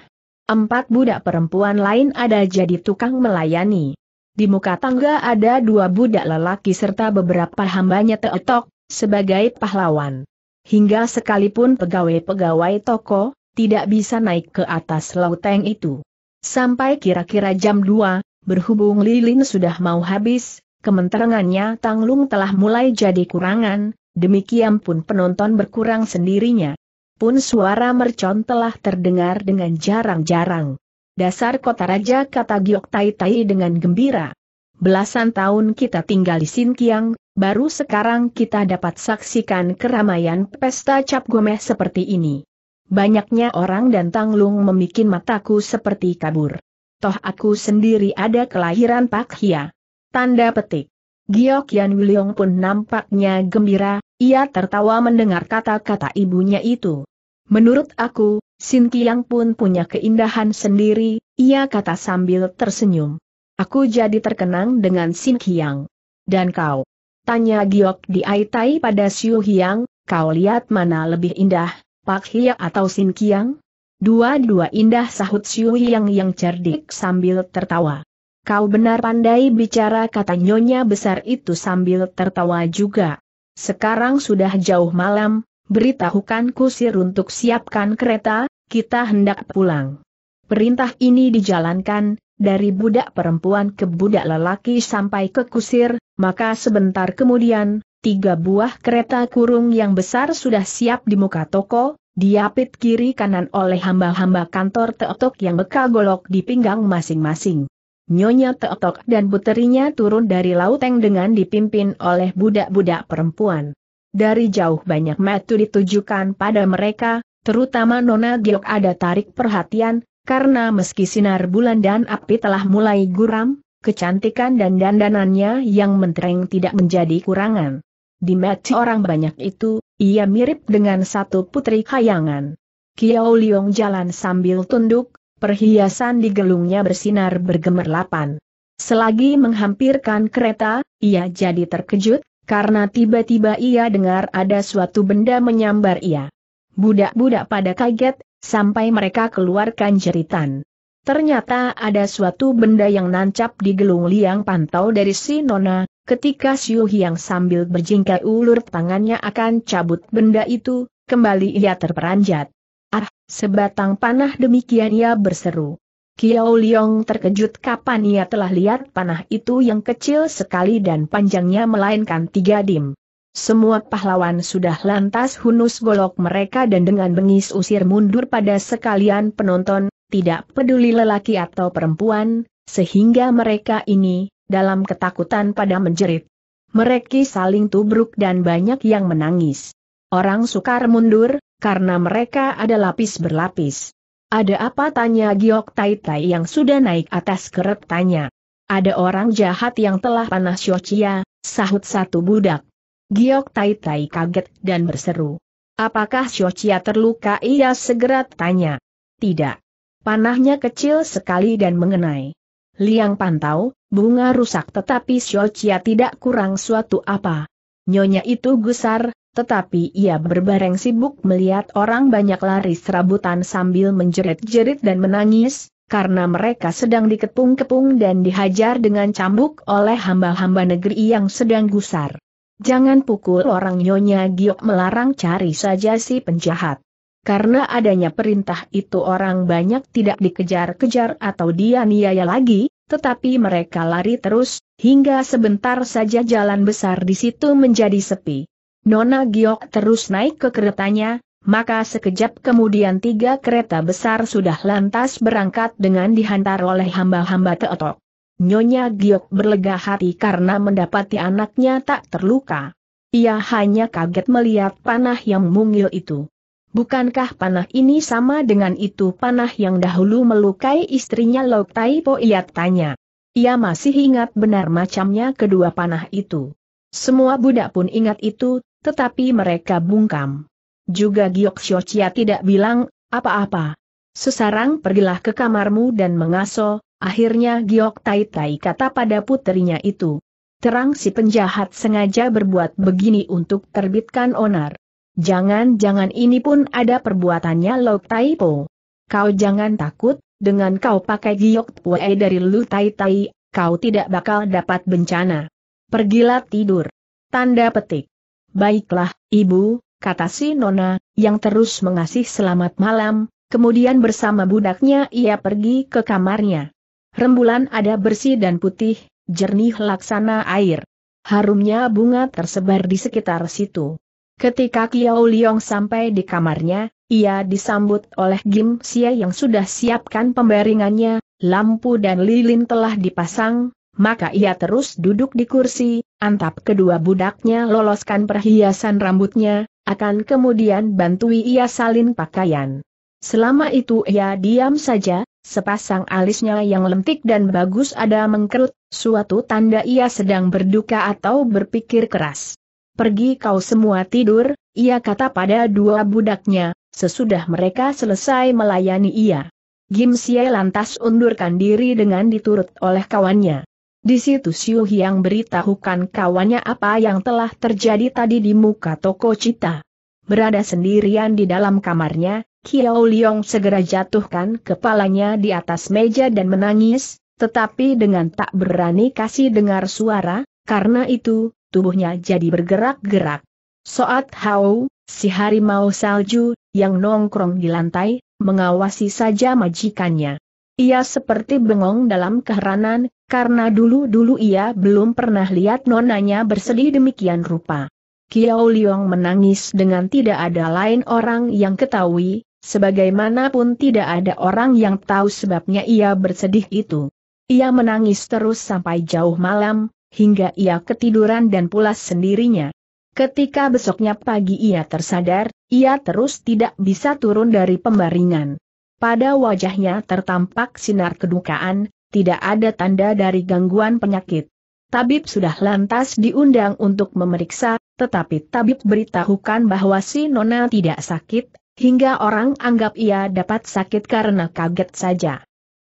Empat budak perempuan lain ada jadi tukang melayani. Di muka tangga ada dua budak lelaki serta beberapa hambanya teetok, sebagai pahlawan. Hingga sekalipun pegawai-pegawai toko, tidak bisa naik ke atas lauteng itu. Sampai kira-kira jam 2, berhubung lilin sudah mau habis, kementerangannya Tanglung telah mulai jadi kurangan, demikian pun penonton berkurang sendirinya. Pun suara mercon telah terdengar dengan jarang-jarang. Dasar kota raja kata Giok Tai Tai dengan gembira. Belasan tahun kita tinggal di Sinkiang, baru sekarang kita dapat saksikan keramaian pesta cap gomeh seperti ini. Banyaknya orang dan Tanglung memikin mataku seperti kabur. Toh aku sendiri ada kelahiran Pak Hia. Tanda petik. Giok Yan Wiliong pun nampaknya gembira, ia tertawa mendengar kata-kata ibunya itu. Menurut aku, Sin Kiang pun punya keindahan sendiri, ia kata sambil tersenyum. Aku jadi terkenang dengan Sin Kiang. Dan kau? Tanya Giok di Aitai pada Siu Hiang, kau lihat mana lebih indah, Pak Hia atau Sin Kiang? Dua-dua indah sahut Siu Yang yang cerdik sambil tertawa. Kau benar pandai bicara kata nyonya besar itu sambil tertawa juga. Sekarang sudah jauh malam, beritahukan kusir untuk siapkan kereta, kita hendak pulang. Perintah ini dijalankan, dari budak perempuan ke budak lelaki sampai ke kusir, maka sebentar kemudian, tiga buah kereta kurung yang besar sudah siap di muka toko, diapit kiri kanan oleh hamba-hamba kantor Teotok yang bekal golok di pinggang masing-masing. Nyonya Teotok dan puterinya turun dari lauteng dengan dipimpin oleh budak-budak perempuan. Dari jauh banyak mata ditujukan pada mereka, terutama Nona Giok ada tarik perhatian, karena meski sinar bulan dan api telah mulai guram, kecantikan dan dandanannya yang mentereng tidak menjadi kurangan. Di mata orang banyak itu, ia mirip dengan satu putri kayangan. Kiao Liong jalan sambil tunduk, perhiasan di gelungnya bersinar bergemerlapan. Selagi menghampirkan kereta, ia jadi terkejut, karena tiba-tiba ia dengar ada suatu benda menyambar ia. Budak-budak pada kaget, sampai mereka keluarkan jeritan. Ternyata ada suatu benda yang nancap di gelung liang pantau dari si Nona, ketika Siu Hyang sambil berjingkai ulur tangannya akan cabut benda itu, kembali ia terperanjat. Ah, sebatang panah demikian ia berseru. Kiao Liong terkejut kapan ia telah lihat panah itu yang kecil sekali dan panjangnya melainkan tiga dim. Semua pahlawan sudah lantas hunus golok mereka dan dengan bengis usir mundur pada sekalian penonton, tidak peduli lelaki atau perempuan, sehingga mereka ini, dalam ketakutan pada menjerit. Mereka saling tubruk dan banyak yang menangis. Orang sukar mundur, karena mereka ada lapis berlapis. Ada apa tanya Giok Tai Tai yang sudah naik atas keret tanya. Ada orang jahat yang telah panah Shochia, sahut satu budak. Giok Tai Tai kaget dan berseru. Apakah Shochia terluka? Ia segera tanya. Tidak. Panahnya kecil sekali dan mengenai. Liang pantau, bunga rusak tetapi Xiao Xiaochia tidak kurang suatu apa. Nyonya itu gusar, tetapi ia berbareng sibuk melihat orang banyak lari serabutan sambil menjerit-jerit dan menangis, karena mereka sedang dikepung-kepung dan dihajar dengan cambuk oleh hamba-hamba negeri yang sedang gusar. Jangan pukul orang nyonya giok melarang cari saja si penjahat. Karena adanya perintah itu orang banyak tidak dikejar-kejar atau dianiaya lagi, tetapi mereka lari terus, hingga sebentar saja jalan besar di situ menjadi sepi. Nona Giok terus naik ke keretanya, maka sekejap kemudian tiga kereta besar sudah lantas berangkat dengan dihantar oleh hamba-hamba Teotok. Nyonya Giok berlega hati karena mendapati anaknya tak terluka. Ia hanya kaget melihat panah yang mungil itu. Bukankah panah ini sama dengan itu panah yang dahulu melukai istrinya Lok Tai Po? Ia tanya. Ia masih ingat benar macamnya kedua panah itu. Semua budak pun ingat itu, tetapi mereka bungkam. Juga Giok Shochia tidak bilang apa-apa. Sesarang pergilah ke kamarmu dan mengaso, akhirnya Giok Tai Tai kata pada puterinya itu. Terang si penjahat sengaja berbuat begini untuk terbitkan onar. Jangan-jangan ini pun ada perbuatannya Lok Tai Kau jangan takut, dengan kau pakai giok puai dari Lu Tai Tai, kau tidak bakal dapat bencana. Pergilah tidur. Tanda petik. Baiklah, ibu, kata si Nona, yang terus mengasih selamat malam, kemudian bersama budaknya ia pergi ke kamarnya. Rembulan ada bersih dan putih, jernih laksana air. Harumnya bunga tersebar di sekitar situ. Ketika Kiao Liong sampai di kamarnya, ia disambut oleh Gim Sia yang sudah siapkan pembaringannya, lampu dan lilin telah dipasang, maka ia terus duduk di kursi, antap kedua budaknya loloskan perhiasan rambutnya, akan kemudian bantui ia salin pakaian. Selama itu ia diam saja, sepasang alisnya yang lentik dan bagus ada mengkerut, suatu tanda ia sedang berduka atau berpikir keras pergi kau semua tidur, ia kata pada dua budaknya, sesudah mereka selesai melayani ia. Gim Xie lantas undurkan diri dengan diturut oleh kawannya. Di situ Xiu Hiang beritahukan kawannya apa yang telah terjadi tadi di muka toko cita. Berada sendirian di dalam kamarnya, Kiao Liong segera jatuhkan kepalanya di atas meja dan menangis, tetapi dengan tak berani kasih dengar suara, karena itu, tubuhnya jadi bergerak-gerak. Soat hau, si harimau salju, yang nongkrong di lantai, mengawasi saja majikannya. Ia seperti bengong dalam keheranan, karena dulu-dulu ia belum pernah lihat nonanya bersedih demikian rupa. Kiao Liong menangis dengan tidak ada lain orang yang ketahui, sebagaimanapun tidak ada orang yang tahu sebabnya ia bersedih itu. Ia menangis terus sampai jauh malam, hingga ia ketiduran dan pulas sendirinya. Ketika besoknya pagi ia tersadar, ia terus tidak bisa turun dari pembaringan. Pada wajahnya tertampak sinar kedukaan, tidak ada tanda dari gangguan penyakit. Tabib sudah lantas diundang untuk memeriksa, tetapi tabib beritahukan bahwa si Nona tidak sakit, hingga orang anggap ia dapat sakit karena kaget saja.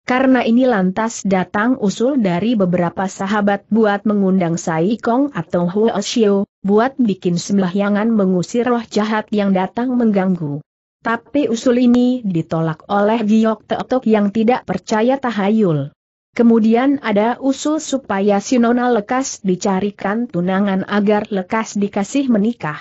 Karena ini lantas datang usul dari beberapa sahabat buat mengundang Sai Kong atau Huo Xiu, buat bikin sembahyangan mengusir roh jahat yang datang mengganggu. Tapi usul ini ditolak oleh Giok Teotok yang tidak percaya tahayul. Kemudian ada usul supaya Sinona lekas dicarikan tunangan agar lekas dikasih menikah.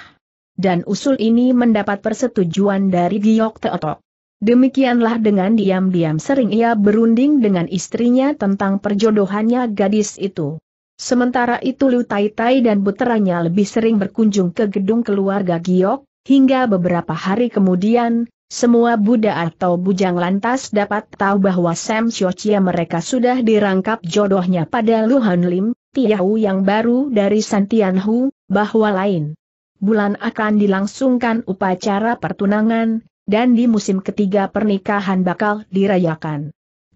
Dan usul ini mendapat persetujuan dari Giok Teotok. Demikianlah dengan diam-diam sering ia berunding dengan istrinya tentang perjodohannya gadis itu. Sementara itu Lu Tai Tai dan puteranya lebih sering berkunjung ke gedung keluarga Giok, hingga beberapa hari kemudian, semua Buddha atau bujang lantas dapat tahu bahwa Sam Chia mereka sudah dirangkap jodohnya pada Lu Han Lim, Tiahu yang baru dari Santianhu, bahwa lain. Bulan akan dilangsungkan upacara pertunangan, dan di musim ketiga pernikahan bakal dirayakan.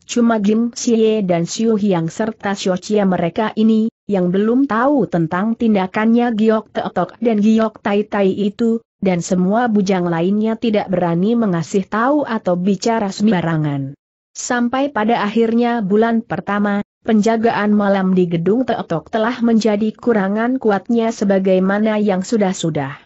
Cuma Jim Xie dan Xiu Hyang serta Xiu Chia mereka ini, yang belum tahu tentang tindakannya Giok Teotok dan Giok Tai Tai itu, dan semua bujang lainnya tidak berani mengasih tahu atau bicara sembarangan. Sampai pada akhirnya bulan pertama, penjagaan malam di gedung Teotok telah menjadi kurangan kuatnya sebagaimana yang sudah-sudah.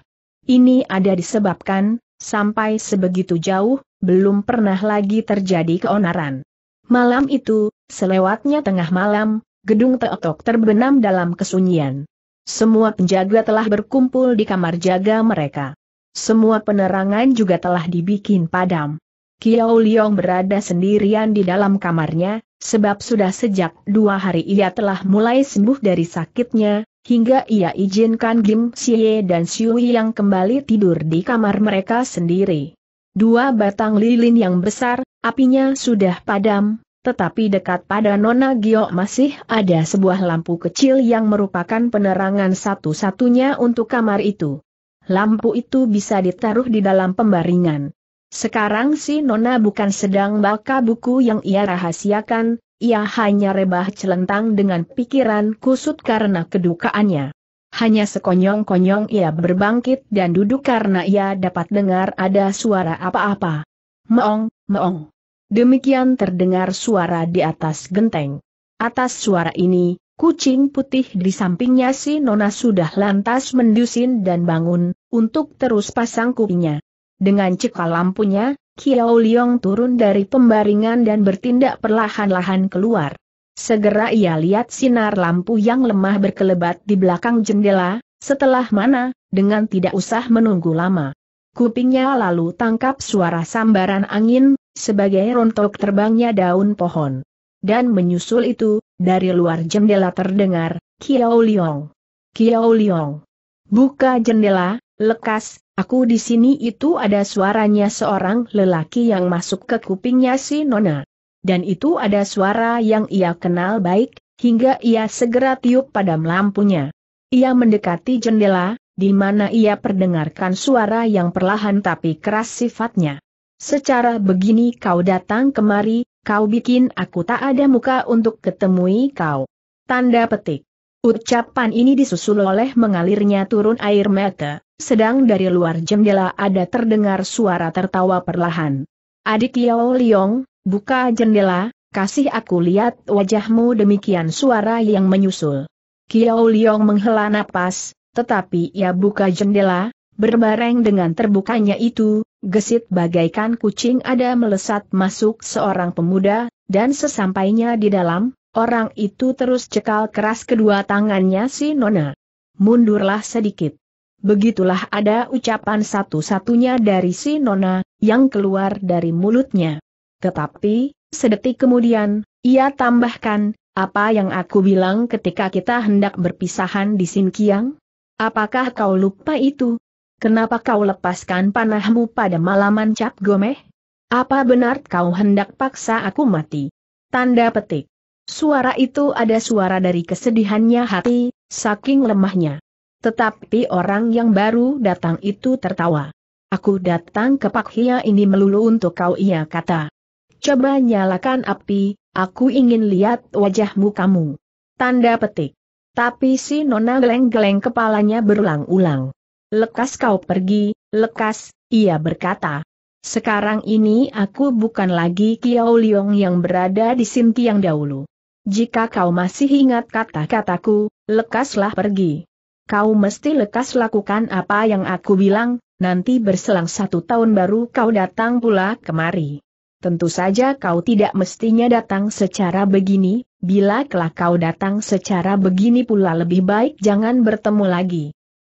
Ini ada disebabkan, sampai sebegitu jauh, belum pernah lagi terjadi keonaran. Malam itu, selewatnya tengah malam, gedung Teotok terbenam dalam kesunyian. Semua penjaga telah berkumpul di kamar jaga mereka. Semua penerangan juga telah dibikin padam. Kiao Liong berada sendirian di dalam kamarnya, sebab sudah sejak dua hari ia telah mulai sembuh dari sakitnya, hingga ia izinkan Gim Xie dan Siu yang kembali tidur di kamar mereka sendiri. Dua batang lilin yang besar, apinya sudah padam, tetapi dekat pada Nona Gio masih ada sebuah lampu kecil yang merupakan penerangan satu-satunya untuk kamar itu. Lampu itu bisa ditaruh di dalam pembaringan. Sekarang si Nona bukan sedang baca buku yang ia rahasiakan, ia hanya rebah celentang dengan pikiran kusut karena kedukaannya. Hanya sekonyong-konyong ia berbangkit dan duduk karena ia dapat dengar ada suara apa-apa. Meong, meong. Demikian terdengar suara di atas genteng. Atas suara ini, Kucing putih di sampingnya si Nona sudah lantas mendusin dan bangun, untuk terus pasang kupinya. Dengan cekal lampunya, Kiao Liong turun dari pembaringan dan bertindak perlahan-lahan keluar. Segera ia lihat sinar lampu yang lemah berkelebat di belakang jendela, setelah mana, dengan tidak usah menunggu lama. Kupingnya lalu tangkap suara sambaran angin, sebagai rontok terbangnya daun pohon. Dan menyusul itu, dari luar jendela terdengar, Kiao Liong. Kiao Liong. Buka jendela, lekas, Aku di sini itu ada suaranya seorang lelaki yang masuk ke kupingnya si Nona. Dan itu ada suara yang ia kenal baik, hingga ia segera tiup padam lampunya. Ia mendekati jendela, di mana ia perdengarkan suara yang perlahan tapi keras sifatnya. Secara begini kau datang kemari, kau bikin aku tak ada muka untuk ketemui kau. Tanda petik. Ucapan ini disusul oleh mengalirnya turun air mata sedang dari luar jendela ada terdengar suara tertawa perlahan. Adik Yao Liong, buka jendela, kasih aku lihat wajahmu demikian suara yang menyusul. Kiao Liong menghela napas, tetapi ia buka jendela, berbareng dengan terbukanya itu, gesit bagaikan kucing ada melesat masuk seorang pemuda, dan sesampainya di dalam, orang itu terus cekal keras kedua tangannya si Nona. Mundurlah sedikit. Begitulah ada ucapan satu-satunya dari si Nona, yang keluar dari mulutnya. Tetapi, sedetik kemudian, ia tambahkan, apa yang aku bilang ketika kita hendak berpisahan di Sinkiang? Apakah kau lupa itu? Kenapa kau lepaskan panahmu pada malaman Cap Gomeh? Apa benar kau hendak paksa aku mati? Tanda petik. Suara itu ada suara dari kesedihannya hati, saking lemahnya. Tetapi orang yang baru datang itu tertawa. Aku datang ke Pak Hia ini melulu untuk kau ia kata. Coba nyalakan api, aku ingin lihat wajahmu kamu. Tanda petik. Tapi si Nona geleng-geleng kepalanya berulang-ulang. Lekas kau pergi, lekas, ia berkata. Sekarang ini aku bukan lagi Kiau Liong yang berada di yang dahulu. Jika kau masih ingat kata-kataku, lekaslah pergi. Kau mesti lekas lakukan apa yang aku bilang, nanti berselang satu tahun baru kau datang pula kemari. Tentu saja kau tidak mestinya datang secara begini, bila kelak kau datang secara begini pula lebih baik jangan bertemu lagi.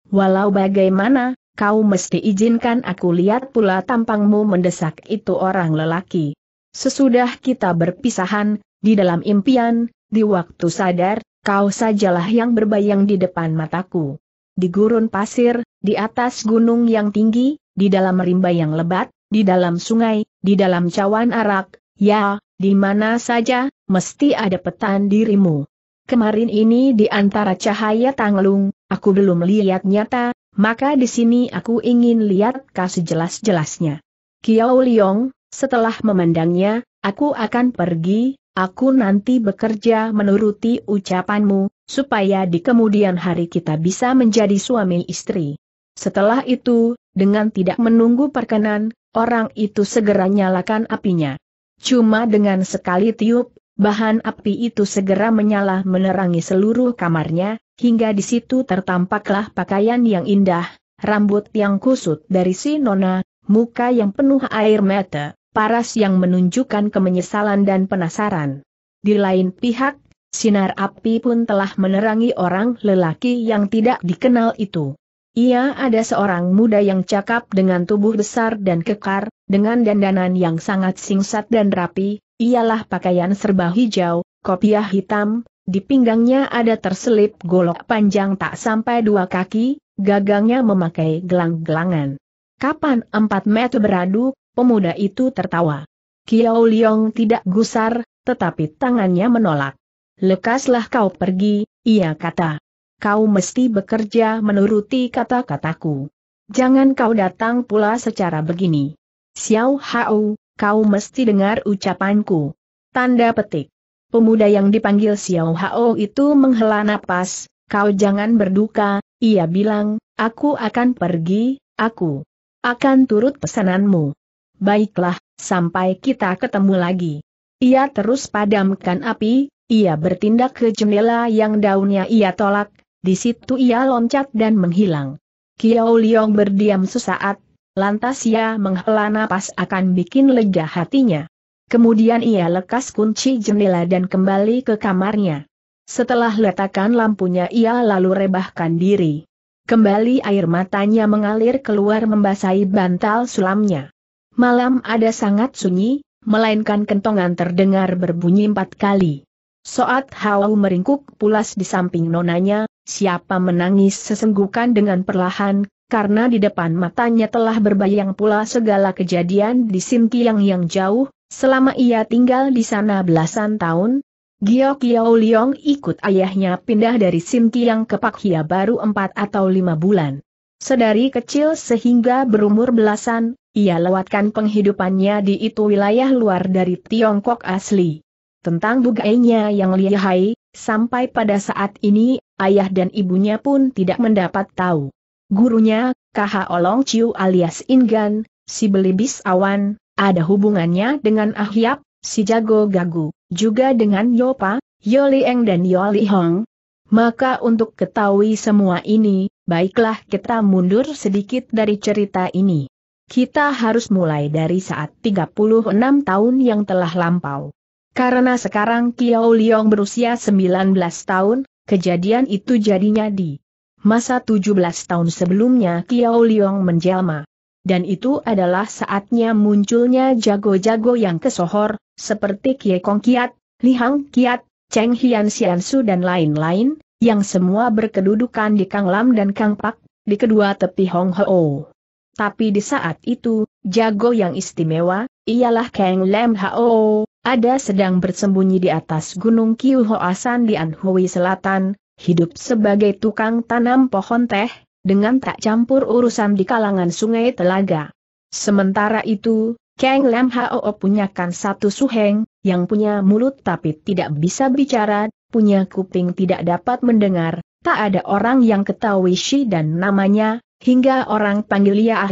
Walau bagaimana, kau mesti izinkan aku lihat pula tampangmu mendesak itu orang lelaki. Sesudah kita berpisahan, di dalam impian, di waktu sadar, kau sajalah yang berbayang di depan mataku. Di gurun pasir, di atas gunung yang tinggi, di dalam rimba yang lebat, di dalam sungai, di dalam cawan arak, ya, di mana saja, mesti ada petan dirimu. Kemarin ini di antara cahaya tanglung, aku belum lihat nyata, maka di sini aku ingin lihat kau sejelas-jelasnya. Kiao Liong, setelah memandangnya, aku akan pergi, Aku nanti bekerja menuruti ucapanmu, supaya di kemudian hari kita bisa menjadi suami istri. Setelah itu, dengan tidak menunggu perkenan, orang itu segera nyalakan apinya. Cuma dengan sekali tiup, bahan api itu segera menyala menerangi seluruh kamarnya, hingga di situ tertampaklah pakaian yang indah, rambut yang kusut dari si nona, muka yang penuh air mata, paras yang menunjukkan kemenyesalan dan penasaran. Di lain pihak, sinar api pun telah menerangi orang lelaki yang tidak dikenal itu. Ia ada seorang muda yang cakap dengan tubuh besar dan kekar, dengan dandanan yang sangat singkat dan rapi, ialah pakaian serba hijau, kopiah hitam, di pinggangnya ada terselip golok panjang tak sampai dua kaki, gagangnya memakai gelang-gelangan. Kapan empat meter beradu, Pemuda itu tertawa. Kiao Liong tidak gusar, tetapi tangannya menolak. Lekaslah kau pergi, ia kata. Kau mesti bekerja menuruti kata-kataku. Jangan kau datang pula secara begini. Xiao Hao, kau mesti dengar ucapanku. Tanda petik. Pemuda yang dipanggil Xiao Hao itu menghela napas, kau jangan berduka, ia bilang, aku akan pergi, aku akan turut pesananmu baiklah, sampai kita ketemu lagi. Ia terus padamkan api, ia bertindak ke jendela yang daunnya ia tolak, di situ ia loncat dan menghilang. Kiao Liong berdiam sesaat, lantas ia menghela napas akan bikin lega hatinya. Kemudian ia lekas kunci jendela dan kembali ke kamarnya. Setelah letakkan lampunya ia lalu rebahkan diri. Kembali air matanya mengalir keluar membasahi bantal sulamnya. Malam ada sangat sunyi, melainkan kentongan terdengar berbunyi empat kali. Soat Hau meringkuk pulas di samping nonanya, siapa menangis sesenggukan dengan perlahan, karena di depan matanya telah berbayang pula segala kejadian di Simkiang yang jauh, selama ia tinggal di sana belasan tahun. Gio Kiao Liong ikut ayahnya pindah dari Simkiang ke Pakia baru empat atau lima bulan. Sedari kecil sehingga berumur belasan, ia lewatkan penghidupannya di itu wilayah luar dari Tiongkok asli. Tentang bugainya yang lihai, sampai pada saat ini, ayah dan ibunya pun tidak mendapat tahu. Gurunya, KH Olong Chiu alias Ingan, si belibis awan, ada hubungannya dengan Ahyap, si jago gagu, juga dengan Yopa, Yolieng dan Yoli Hong. Maka untuk ketahui semua ini, baiklah kita mundur sedikit dari cerita ini. Kita harus mulai dari saat 36 tahun yang telah lampau. Karena sekarang Kiao Liong berusia 19 tahun, kejadian itu jadinya di masa 17 tahun sebelumnya Kiao Liong menjelma. Dan itu adalah saatnya munculnya jago-jago yang kesohor, seperti Kie Kong Kiat, Li Hang Kiat, Cheng Hian Su dan lain-lain, yang semua berkedudukan di Kang Lam dan Kang Pak, di kedua tepi Hong Ho. Tapi di saat itu, jago yang istimewa, ialah Kang Lam Hao, ada sedang bersembunyi di atas gunung Kiu Hoasan di Anhui Selatan, hidup sebagai tukang tanam pohon teh, dengan tak campur urusan di kalangan sungai telaga. Sementara itu, Kang Lam Hao punyakan satu suheng, yang punya mulut tapi tidak bisa bicara, punya kuping tidak dapat mendengar, tak ada orang yang ketahui si dan namanya, hingga orang panggil ia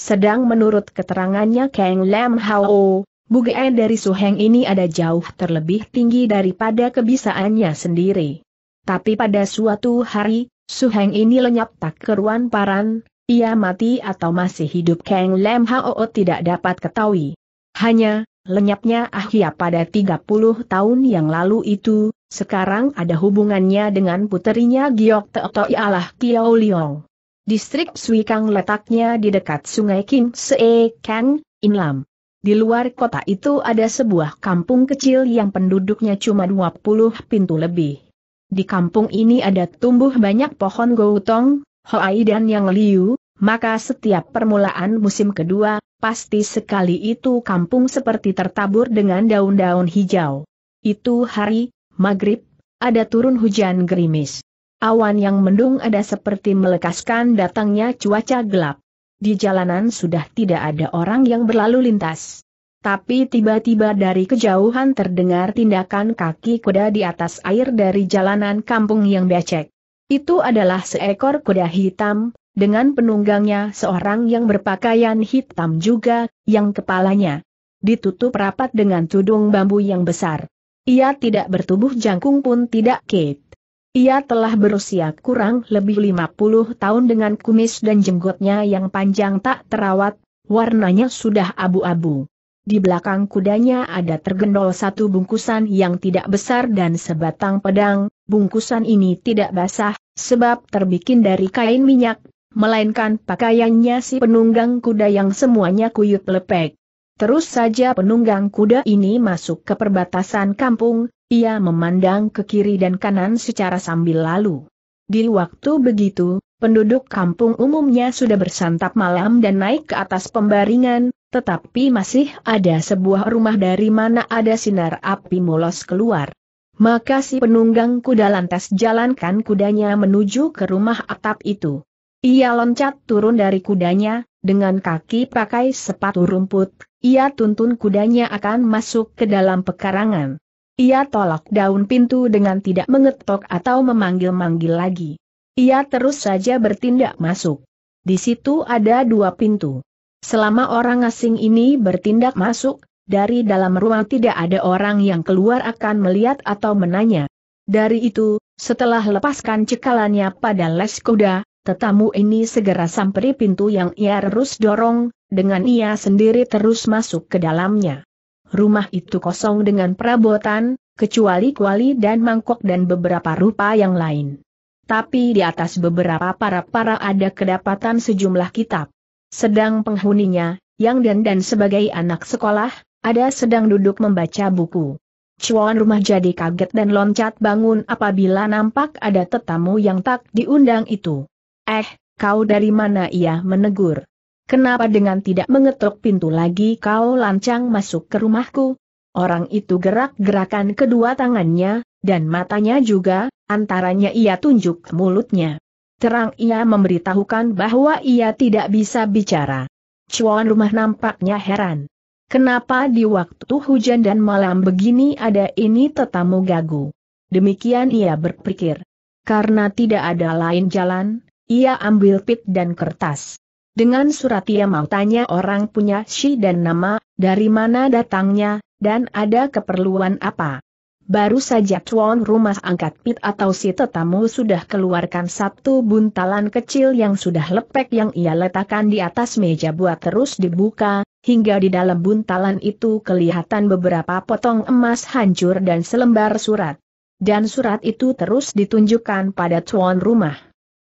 Sedang menurut keterangannya Kang Lam Hao, bugaan dari Su Suheng ini ada jauh terlebih tinggi daripada kebisaannya sendiri. Tapi pada suatu hari, Su Suheng ini lenyap tak keruan paran, ia mati atau masih hidup Kang Lam Hao tidak dapat ketahui. Hanya, lenyapnya Ahiap pada 30 tahun yang lalu itu, sekarang ada hubungannya dengan puterinya Giok Teotoi Allah Kiao Liong. Distrik Suikang letaknya di dekat sungai Kim Se Kang, Inlam. Di luar kota itu ada sebuah kampung kecil yang penduduknya cuma 20 pintu lebih. Di kampung ini ada tumbuh banyak pohon goutong, hoai dan yang liu, maka setiap permulaan musim kedua, pasti sekali itu kampung seperti tertabur dengan daun-daun hijau. Itu hari, maghrib, ada turun hujan gerimis. Awan yang mendung ada seperti melekaskan datangnya cuaca gelap. Di jalanan sudah tidak ada orang yang berlalu lintas. Tapi tiba-tiba dari kejauhan terdengar tindakan kaki kuda di atas air dari jalanan kampung yang becek. Itu adalah seekor kuda hitam, dengan penunggangnya seorang yang berpakaian hitam juga, yang kepalanya ditutup rapat dengan tudung bambu yang besar. Ia tidak bertubuh jangkung pun tidak kek. Ia telah berusia kurang lebih 50 tahun dengan kumis dan jenggotnya yang panjang tak terawat, warnanya sudah abu-abu. Di belakang kudanya ada tergendol satu bungkusan yang tidak besar dan sebatang pedang, bungkusan ini tidak basah, sebab terbikin dari kain minyak, melainkan pakaiannya si penunggang kuda yang semuanya kuyup lepek. Terus saja penunggang kuda ini masuk ke perbatasan kampung, ia memandang ke kiri dan kanan secara sambil lalu. Di waktu begitu, penduduk kampung umumnya sudah bersantap malam dan naik ke atas pembaringan, tetapi masih ada sebuah rumah dari mana ada sinar api molos keluar. Maka si penunggang kuda lantas jalankan kudanya menuju ke rumah atap itu. Ia loncat turun dari kudanya, dengan kaki pakai sepatu rumput, ia tuntun kudanya akan masuk ke dalam pekarangan. Ia tolak daun pintu dengan tidak mengetok atau memanggil-manggil lagi. Ia terus saja bertindak masuk. Di situ ada dua pintu. Selama orang asing ini bertindak masuk, dari dalam ruang tidak ada orang yang keluar akan melihat atau menanya. Dari itu, setelah lepaskan cekalannya pada les kuda, tetamu ini segera sampai pintu yang ia terus dorong, dengan ia sendiri terus masuk ke dalamnya. Rumah itu kosong dengan perabotan, kecuali kuali dan mangkok dan beberapa rupa yang lain. Tapi di atas beberapa para-para ada kedapatan sejumlah kitab. Sedang penghuninya, yang dan dan sebagai anak sekolah, ada sedang duduk membaca buku. Cuan rumah jadi kaget dan loncat bangun apabila nampak ada tetamu yang tak diundang itu. Eh, kau dari mana ia menegur? Kenapa dengan tidak mengetuk pintu lagi kau lancang masuk ke rumahku? Orang itu gerak-gerakan kedua tangannya, dan matanya juga, antaranya ia tunjuk mulutnya. Terang ia memberitahukan bahwa ia tidak bisa bicara. Cuan rumah nampaknya heran. Kenapa di waktu hujan dan malam begini ada ini tetamu gagu? Demikian ia berpikir. Karena tidak ada lain jalan, ia ambil pit dan kertas. Dengan surat ia mau tanya orang punya si dan nama, dari mana datangnya, dan ada keperluan apa. Baru saja tuan rumah angkat pit atau si tetamu sudah keluarkan satu buntalan kecil yang sudah lepek yang ia letakkan di atas meja buat terus dibuka, hingga di dalam buntalan itu kelihatan beberapa potong emas hancur dan selembar surat. Dan surat itu terus ditunjukkan pada tuan rumah.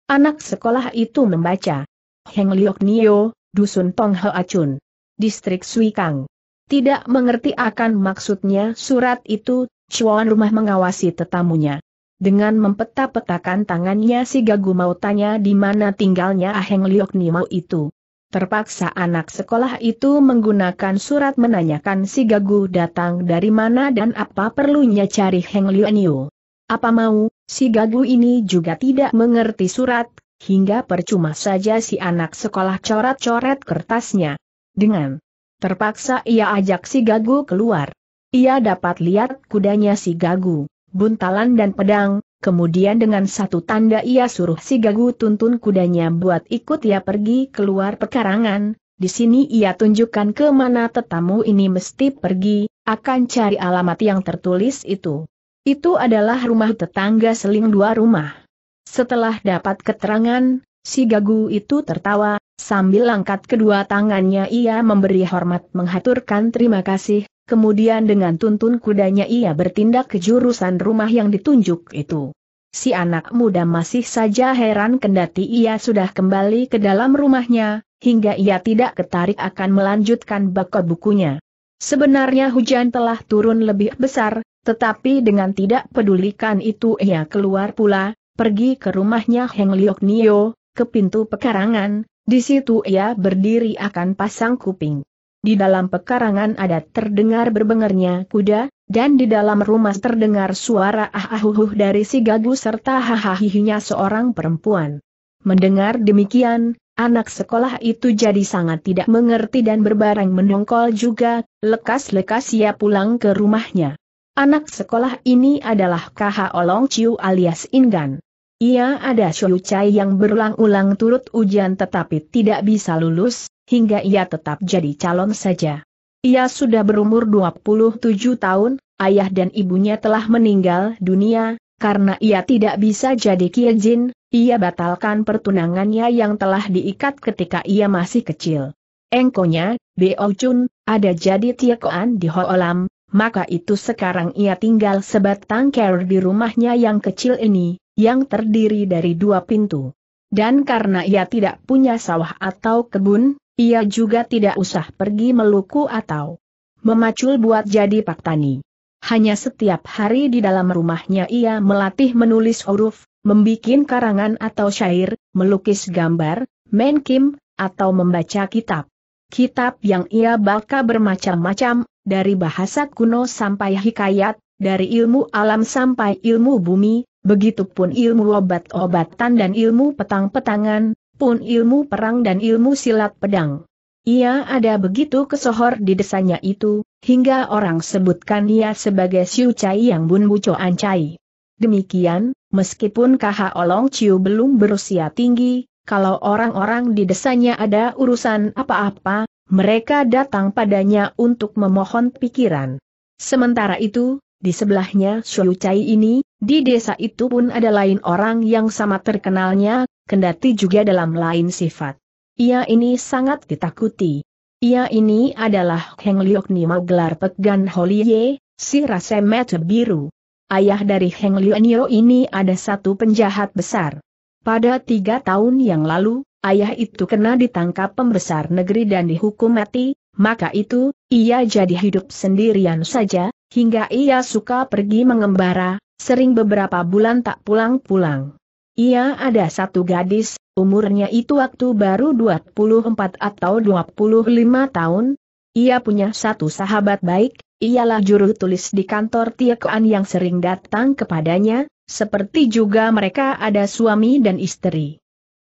Anak sekolah itu membaca. Heng Liok Nio, Dusun Tong Acun, distrik Distrik Kang. Tidak mengerti akan maksudnya surat itu, Chuan rumah mengawasi tetamunya. Dengan mempeta-petakan tangannya si Gagu mau tanya di mana tinggalnya Aheng Liok Nio itu. Terpaksa anak sekolah itu menggunakan surat menanyakan si Gagu datang dari mana dan apa perlunya cari Heng Liok Nio. Apa mau, si Gagu ini juga tidak mengerti surat, hingga percuma saja si anak sekolah coret-coret kertasnya. Dengan terpaksa ia ajak si Gagu keluar. Ia dapat lihat kudanya si Gagu, buntalan dan pedang, kemudian dengan satu tanda ia suruh si Gagu tuntun kudanya buat ikut ia pergi keluar pekarangan, di sini ia tunjukkan ke mana tetamu ini mesti pergi, akan cari alamat yang tertulis itu. Itu adalah rumah tetangga seling dua rumah. Setelah dapat keterangan, si gagu itu tertawa, sambil angkat kedua tangannya ia memberi hormat menghaturkan terima kasih, kemudian dengan tuntun kudanya ia bertindak ke jurusan rumah yang ditunjuk itu. Si anak muda masih saja heran kendati ia sudah kembali ke dalam rumahnya, hingga ia tidak ketarik akan melanjutkan bako bukunya. Sebenarnya hujan telah turun lebih besar, tetapi dengan tidak pedulikan itu ia keluar pula, pergi ke rumahnya Heng Liok Nio, ke pintu pekarangan, di situ ia berdiri akan pasang kuping. Di dalam pekarangan ada terdengar berbengernya kuda, dan di dalam rumah terdengar suara ah ahuhuh dari si gagu serta hahahihinya seorang perempuan. Mendengar demikian, anak sekolah itu jadi sangat tidak mengerti dan berbaring menongkol juga, lekas-lekas ia pulang ke rumahnya. Anak sekolah ini adalah Kaha Olong Chiu alias Ingan. Ia ada Shou Chai yang berulang-ulang turut ujian tetapi tidak bisa lulus, hingga ia tetap jadi calon saja. Ia sudah berumur 27 tahun, ayah dan ibunya telah meninggal dunia, karena ia tidak bisa jadi Kiejin, ia batalkan pertunangannya yang telah diikat ketika ia masih kecil. Engkonya, Beo Chun, ada jadi Tiekoan di Hoolam, maka itu sekarang ia tinggal sebatang ker di rumahnya yang kecil ini, yang terdiri dari dua pintu. Dan karena ia tidak punya sawah atau kebun, ia juga tidak usah pergi meluku atau memacul buat jadi pak tani. Hanya setiap hari di dalam rumahnya ia melatih menulis huruf, membikin karangan atau syair, melukis gambar, main kim, atau membaca kitab. Kitab yang ia baca bermacam-macam, dari bahasa kuno sampai hikayat, dari ilmu alam sampai ilmu bumi, Begitupun ilmu obat-obatan dan ilmu petang-petangan, pun ilmu perang dan ilmu silat pedang. Ia ada begitu kesohor di desanya itu, hingga orang sebutkan ia sebagai Siu Cai yang Bun Buco Ancai. Demikian, meskipun KH Olong Ciu belum berusia tinggi, kalau orang-orang di desanya ada urusan apa-apa, mereka datang padanya untuk memohon pikiran. Sementara itu, di sebelahnya Shu Chai ini, di desa itu pun ada lain orang yang sama terkenalnya, kendati juga dalam lain sifat. Ia ini sangat ditakuti. Ia ini adalah Heng Liok mau gelar Pegan Holie, si rase mata biru. Ayah dari Heng Liok Nio ini ada satu penjahat besar. Pada tiga tahun yang lalu, ayah itu kena ditangkap pembesar negeri dan dihukum mati, maka itu, ia jadi hidup sendirian saja, Hingga ia suka pergi mengembara, sering beberapa bulan tak pulang-pulang. Ia ada satu gadis, umurnya itu waktu baru 24 atau 25 tahun. Ia punya satu sahabat baik, ialah juru tulis di kantor Tiekoan yang sering datang kepadanya, seperti juga mereka ada suami dan istri.